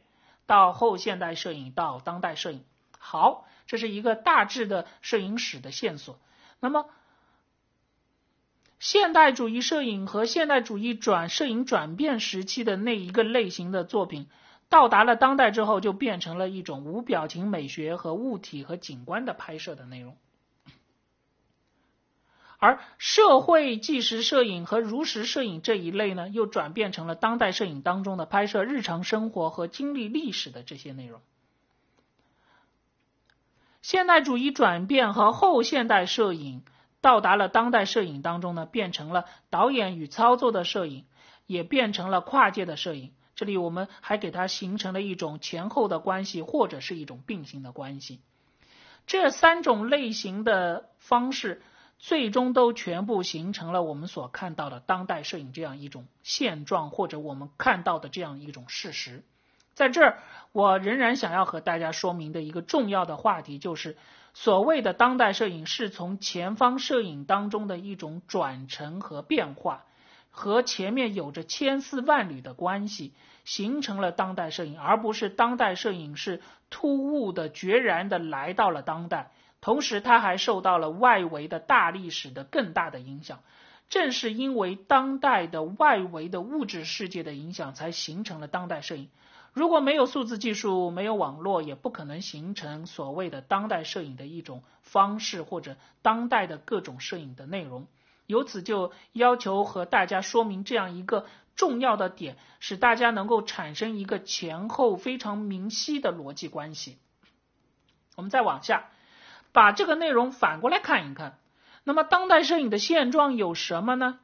到后现代摄影，到当代摄影。好，这是一个大致的摄影史的线索。那么，现代主义摄影和现代主义转摄影转变时期的那一个类型的作品，到达了当代之后，就变成了一种无表情美学和物体和景观的拍摄的内容。而社会纪实摄影和如实摄影这一类呢，又转变成了当代摄影当中的拍摄日常生活和经历历史的这些内容。现代主义转变和后现代摄影。到达了当代摄影当中呢，变成了导演与操作的摄影，也变成了跨界的摄影。这里我们还给它形成了一种前后的关系，或者是一种并行的关系。这三种类型的方式，最终都全部形成了我们所看到的当代摄影这样一种现状，或者我们看到的这样一种事实。在这儿，我仍然想要和大家说明的一个重要的话题就是。所谓的当代摄影是从前方摄影当中的一种转乘和变化，和前面有着千丝万缕的关系，形成了当代摄影，而不是当代摄影是突兀的、决然的来到了当代。同时，他还受到了外围的大历史的更大的影响。正是因为当代的外围的物质世界的影响，才形成了当代摄影。如果没有数字技术，没有网络，也不可能形成所谓的当代摄影的一种方式或者当代的各种摄影的内容。由此就要求和大家说明这样一个重要的点，使大家能够产生一个前后非常明晰的逻辑关系。我们再往下把这个内容反过来看一看，那么当代摄影的现状有什么呢？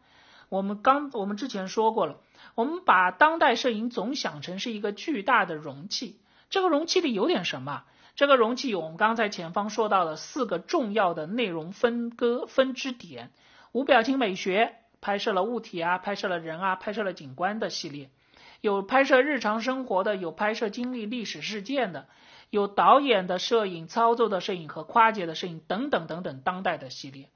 我们刚我们之前说过了。我们把当代摄影总想成是一个巨大的容器，这个容器里有点什么？这个容器有我们刚才前方说到的四个重要的内容分割分支点：无表情美学，拍摄了物体啊，拍摄了人啊，拍摄了景观的系列；有拍摄日常生活的，有拍摄经历历史事件的，有导演的摄影、操作的摄影和夸界的摄影等等等等，当代的系列。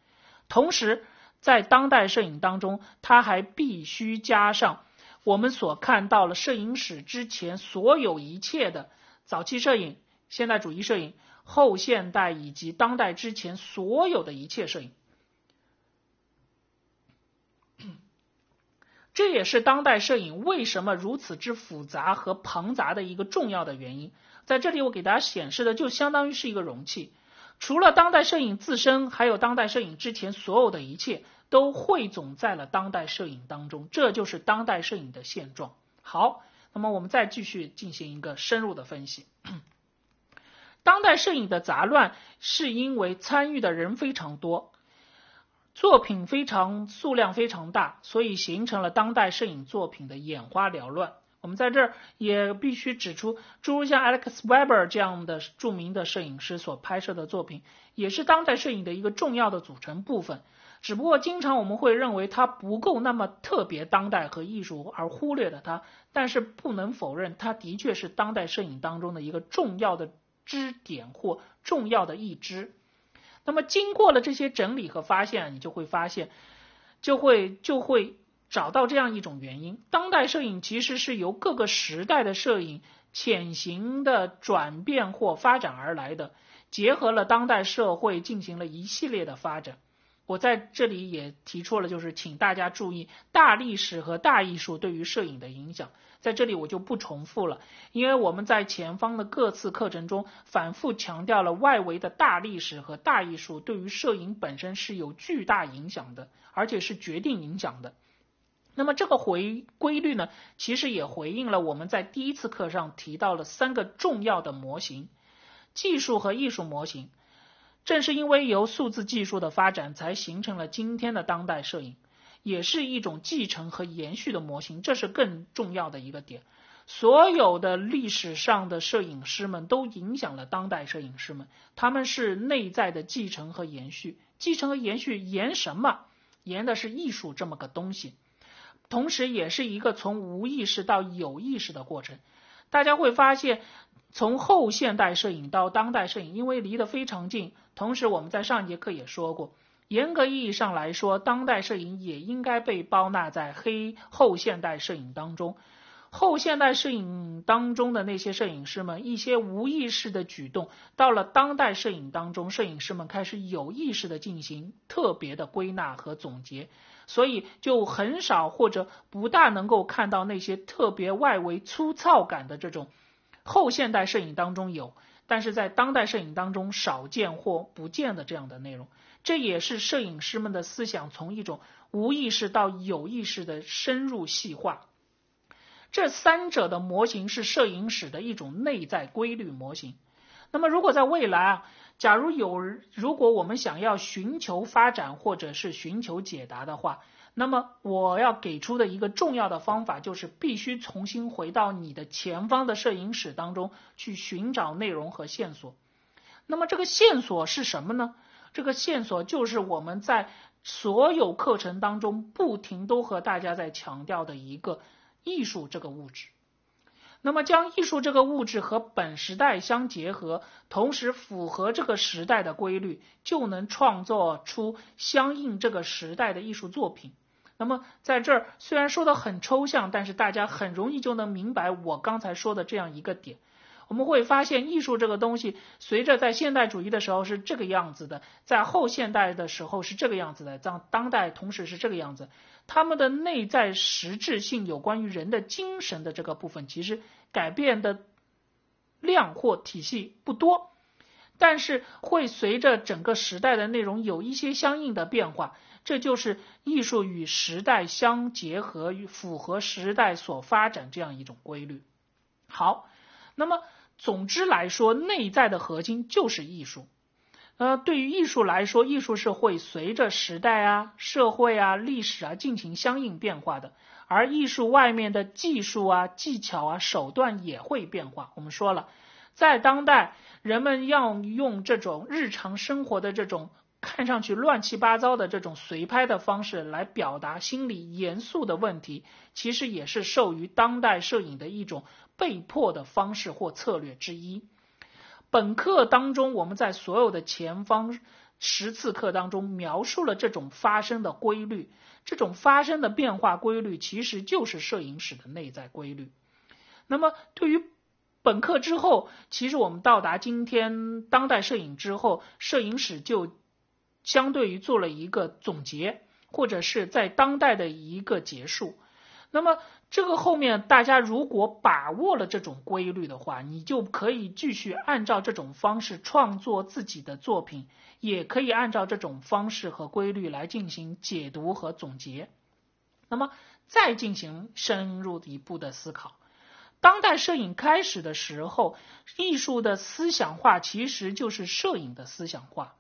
同时，在当代摄影当中，它还必须加上。我们所看到了摄影史之前所有一切的早期摄影、现代主义摄影、后现代以及当代之前所有的一切摄影，这也是当代摄影为什么如此之复杂和庞杂的一个重要的原因。在这里，我给大家显示的就相当于是一个容器，除了当代摄影自身，还有当代摄影之前所有的一切。都汇总在了当代摄影当中，这就是当代摄影的现状。好，那么我们再继续进行一个深入的分析。当代摄影的杂乱是因为参与的人非常多，作品非常数量非常大，所以形成了当代摄影作品的眼花缭乱。我们在这儿也必须指出，诸如像 Alex Weber 这样的著名的摄影师所拍摄的作品，也是当代摄影的一个重要的组成部分。只不过，经常我们会认为它不够那么特别、当代和艺术，而忽略了它。但是，不能否认，它的确是当代摄影当中的一个重要的支点或重要的一支。那么，经过了这些整理和发现，你就会发现，就会就会找到这样一种原因：当代摄影其实是由各个时代的摄影潜行的转变或发展而来的，结合了当代社会进行了一系列的发展。我在这里也提出了，就是请大家注意大历史和大艺术对于摄影的影响。在这里我就不重复了，因为我们在前方的各次课程中反复强调了外围的大历史和大艺术对于摄影本身是有巨大影响的，而且是决定影响的。那么这个回规律呢，其实也回应了我们在第一次课上提到了三个重要的模型，技术和艺术模型。正是因为由数字技术的发展，才形成了今天的当代摄影，也是一种继承和延续的模型，这是更重要的一个点。所有的历史上的摄影师们都影响了当代摄影师们，他们是内在的继承和延续，继承和延续延什么？延的是艺术这么个东西，同时也是一个从无意识到有意识的过程。大家会发现，从后现代摄影到当代摄影，因为离得非常近。同时，我们在上节课也说过，严格意义上来说，当代摄影也应该被包纳在黑后现代摄影当中。后现代摄影当中的那些摄影师们一些无意识的举动，到了当代摄影当中，摄影师们开始有意识的进行特别的归纳和总结，所以就很少或者不大能够看到那些特别外围粗糙感的这种后现代摄影当中有，但是在当代摄影当中少见或不见的这样的内容，这也是摄影师们的思想从一种无意识到有意识的深入细化。这三者的模型是摄影史的一种内在规律模型。那么，如果在未来啊，假如有如果我们想要寻求发展或者是寻求解答的话，那么我要给出的一个重要的方法就是必须重新回到你的前方的摄影史当中去寻找内容和线索。那么，这个线索是什么呢？这个线索就是我们在所有课程当中不停都和大家在强调的一个。艺术这个物质，那么将艺术这个物质和本时代相结合，同时符合这个时代的规律，就能创作出相应这个时代的艺术作品。那么在这儿虽然说的很抽象，但是大家很容易就能明白我刚才说的这样一个点。我们会发现，艺术这个东西，随着在现代主义的时候是这个样子的，在后现代的时候是这个样子的，当当代同时是这个样子。他们的内在实质性有关于人的精神的这个部分，其实改变的量或体系不多，但是会随着整个时代的内容有一些相应的变化。这就是艺术与时代相结合与符合时代所发展这样一种规律。好，那么。总之来说，内在的核心就是艺术。呃，对于艺术来说，艺术是会随着时代啊、社会啊、历史啊进行相应变化的。而艺术外面的技术啊、技巧啊、手段也会变化。我们说了，在当代，人们要用这种日常生活的这种。看上去乱七八糟的这种随拍的方式来表达心理严肃的问题，其实也是受于当代摄影的一种被迫的方式或策略之一。本课当中，我们在所有的前方十次课当中描述了这种发生的规律，这种发生的变化规律其实就是摄影史的内在规律。那么对于本课之后，其实我们到达今天当代摄影之后，摄影史就。相对于做了一个总结，或者是在当代的一个结束。那么，这个后面大家如果把握了这种规律的话，你就可以继续按照这种方式创作自己的作品，也可以按照这种方式和规律来进行解读和总结。那么，再进行深入一步的思考。当代摄影开始的时候，艺术的思想化其实就是摄影的思想化。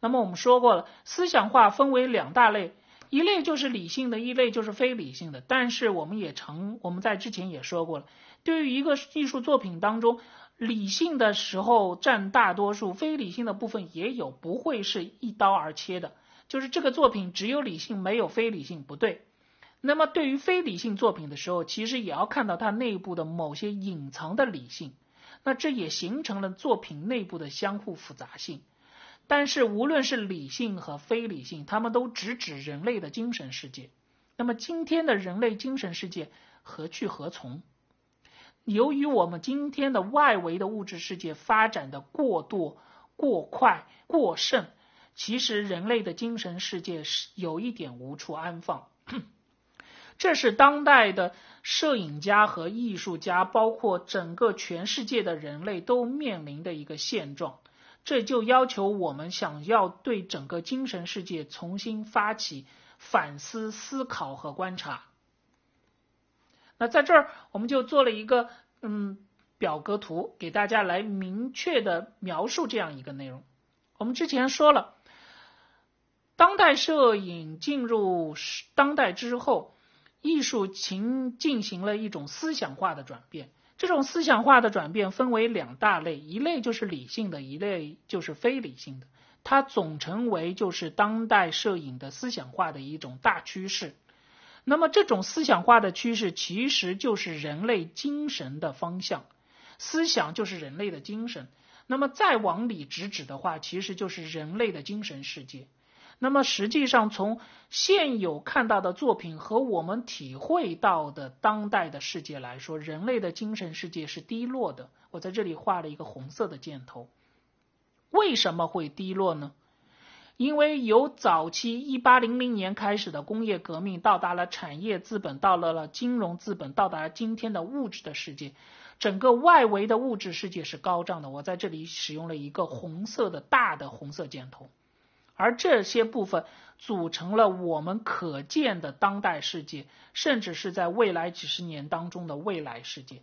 那么我们说过了，思想化分为两大类，一类就是理性的，一类就是非理性的。但是我们也曾我们在之前也说过了，对于一个艺术作品当中，理性的时候占大多数，非理性的部分也有，不会是一刀而切的，就是这个作品只有理性没有非理性，不对。那么对于非理性作品的时候，其实也要看到它内部的某些隐藏的理性，那这也形成了作品内部的相互复杂性。但是，无论是理性和非理性，他们都直指人类的精神世界。那么，今天的人类精神世界何去何从？由于我们今天的外围的物质世界发展的过度、过快、过剩，其实人类的精神世界是有一点无处安放。这是当代的摄影家和艺术家，包括整个全世界的人类都面临的一个现状。这就要求我们想要对整个精神世界重新发起反思、思考和观察。那在这儿，我们就做了一个嗯表格图，给大家来明确的描述这样一个内容。我们之前说了，当代摄影进入当代之后，艺术情进行了一种思想化的转变。这种思想化的转变分为两大类，一类就是理性的一类就是非理性的，它总成为就是当代摄影的思想化的一种大趋势。那么这种思想化的趋势其实就是人类精神的方向，思想就是人类的精神。那么再往里直指的话，其实就是人类的精神世界。那么，实际上从现有看到的作品和我们体会到的当代的世界来说，人类的精神世界是低落的。我在这里画了一个红色的箭头。为什么会低落呢？因为由早期一八零零年开始的工业革命到达了产业资本，到了了金融资本，到达了今天的物质的世界，整个外围的物质世界是高涨的。我在这里使用了一个红色的大的红色箭头。而这些部分组成了我们可见的当代世界，甚至是在未来几十年当中的未来世界。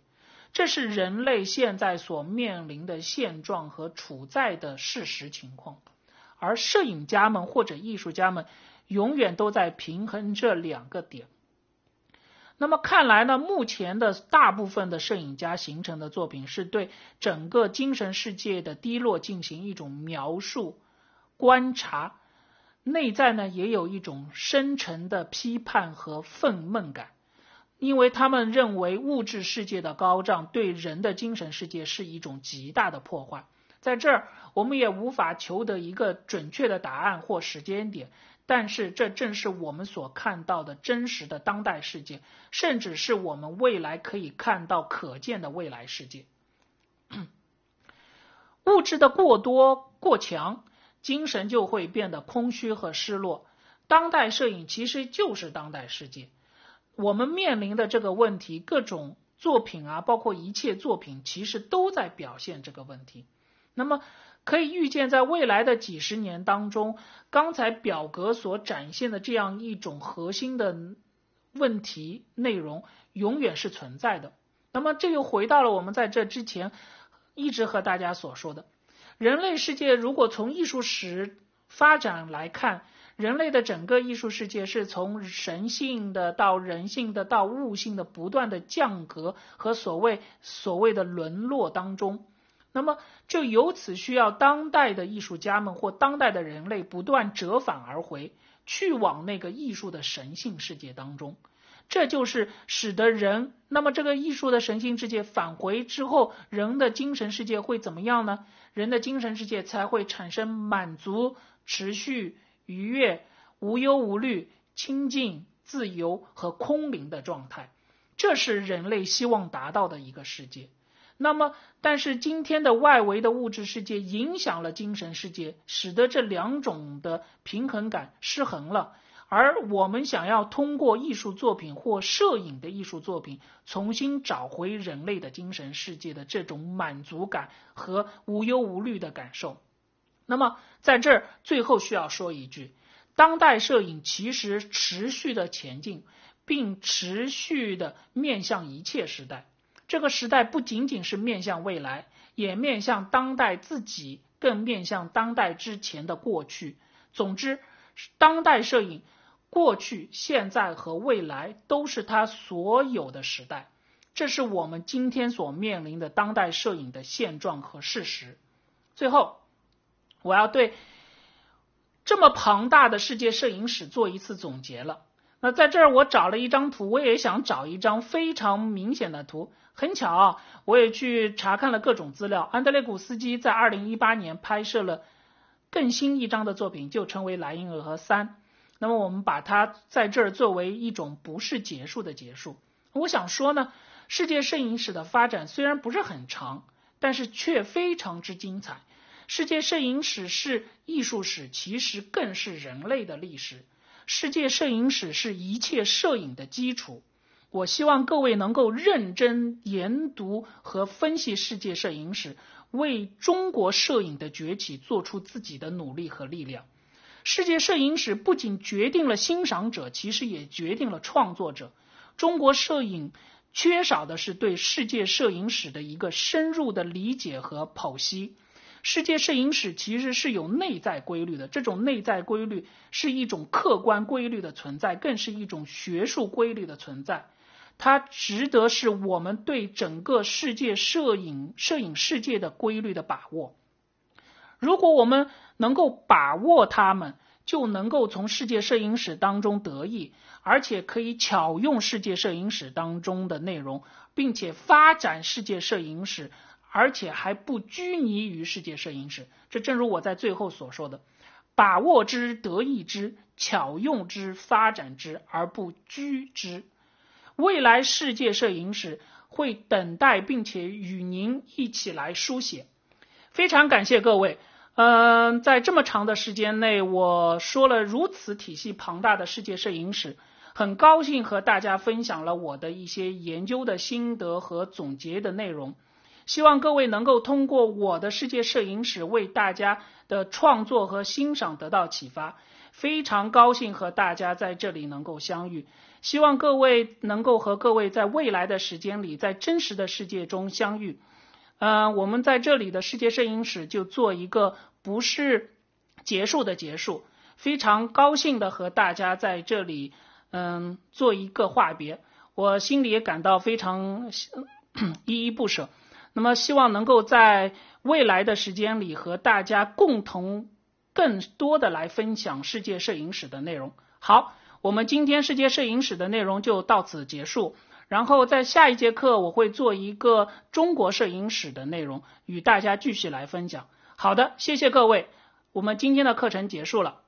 这是人类现在所面临的现状和处在的事实情况。而摄影家们或者艺术家们永远都在平衡这两个点。那么看来呢，目前的大部分的摄影家形成的作品是对整个精神世界的低落进行一种描述。观察内在呢，也有一种深沉的批判和愤懑感，因为他们认为物质世界的高涨对人的精神世界是一种极大的破坏。在这儿，我们也无法求得一个准确的答案或时间点，但是这正是我们所看到的真实的当代世界，甚至是我们未来可以看到、可见的未来世界。物质的过多、过强。精神就会变得空虚和失落。当代摄影其实就是当代世界，我们面临的这个问题，各种作品啊，包括一切作品，其实都在表现这个问题。那么，可以预见，在未来的几十年当中，刚才表格所展现的这样一种核心的问题内容，永远是存在的。那么，这又回到了我们在这之前一直和大家所说的。人类世界，如果从艺术史发展来看，人类的整个艺术世界是从神性的到人性的到物性的不断的降格和所谓所谓的沦落当中，那么就由此需要当代的艺术家们或当代的人类不断折返而回去往那个艺术的神性世界当中。这就是使得人，那么这个艺术的神性世界返回之后，人的精神世界会怎么样呢？人的精神世界才会产生满足、持续、愉悦、无忧无虑、清净、自由和空灵的状态。这是人类希望达到的一个世界。那么，但是今天的外围的物质世界影响了精神世界，使得这两种的平衡感失衡了。而我们想要通过艺术作品或摄影的艺术作品，重新找回人类的精神世界的这种满足感和无忧无虑的感受。那么，在这儿最后需要说一句：当代摄影其实持续的前进，并持续的面向一切时代。这个时代不仅仅是面向未来，也面向当代自己，更面向当代之前的过去。总之，当代摄影。过去、现在和未来都是他所有的时代，这是我们今天所面临的当代摄影的现状和事实。最后，我要对这么庞大的世界摄影史做一次总结了。那在这儿，我找了一张图，我也想找一张非常明显的图。很巧，啊，我也去查看了各种资料。安德烈古斯基在二零一八年拍摄了更新一张的作品，就称为《莱茵河三》。那么我们把它在这儿作为一种不是结束的结束。我想说呢，世界摄影史的发展虽然不是很长，但是却非常之精彩。世界摄影史是艺术史，其实更是人类的历史。世界摄影史是一切摄影的基础。我希望各位能够认真研读和分析世界摄影史，为中国摄影的崛起做出自己的努力和力量。世界摄影史不仅决定了欣赏者，其实也决定了创作者。中国摄影缺少的是对世界摄影史的一个深入的理解和剖析。世界摄影史其实是有内在规律的，这种内在规律是一种客观规律的存在，更是一种学术规律的存在。它值得是我们对整个世界摄影、摄影世界的规律的把握。如果我们能够把握它们，就能够从世界摄影史当中得益，而且可以巧用世界摄影史当中的内容，并且发展世界摄影史，而且还不拘泥于世界摄影史。这正如我在最后所说的：把握之，得益之，巧用之，发展之，而不拘之。未来世界摄影史会等待并且与您一起来书写。非常感谢各位。嗯，在这么长的时间内，我说了如此体系庞大的世界摄影史，很高兴和大家分享了我的一些研究的心得和总结的内容。希望各位能够通过我的世界摄影史为大家的创作和欣赏得到启发。非常高兴和大家在这里能够相遇，希望各位能够和各位在未来的时间里，在真实的世界中相遇。嗯，我们在这里的世界摄影史就做一个不是结束的结束，非常高兴的和大家在这里嗯做一个话别，我心里也感到非常 依依不舍。那么，希望能够在未来的时间里和大家共同更多的来分享世界摄影史的内容。好，我们今天世界摄影史的内容就到此结束。然后在下一节课，我会做一个中国摄影史的内容，与大家继续来分享。好的，谢谢各位，我们今天的课程结束了。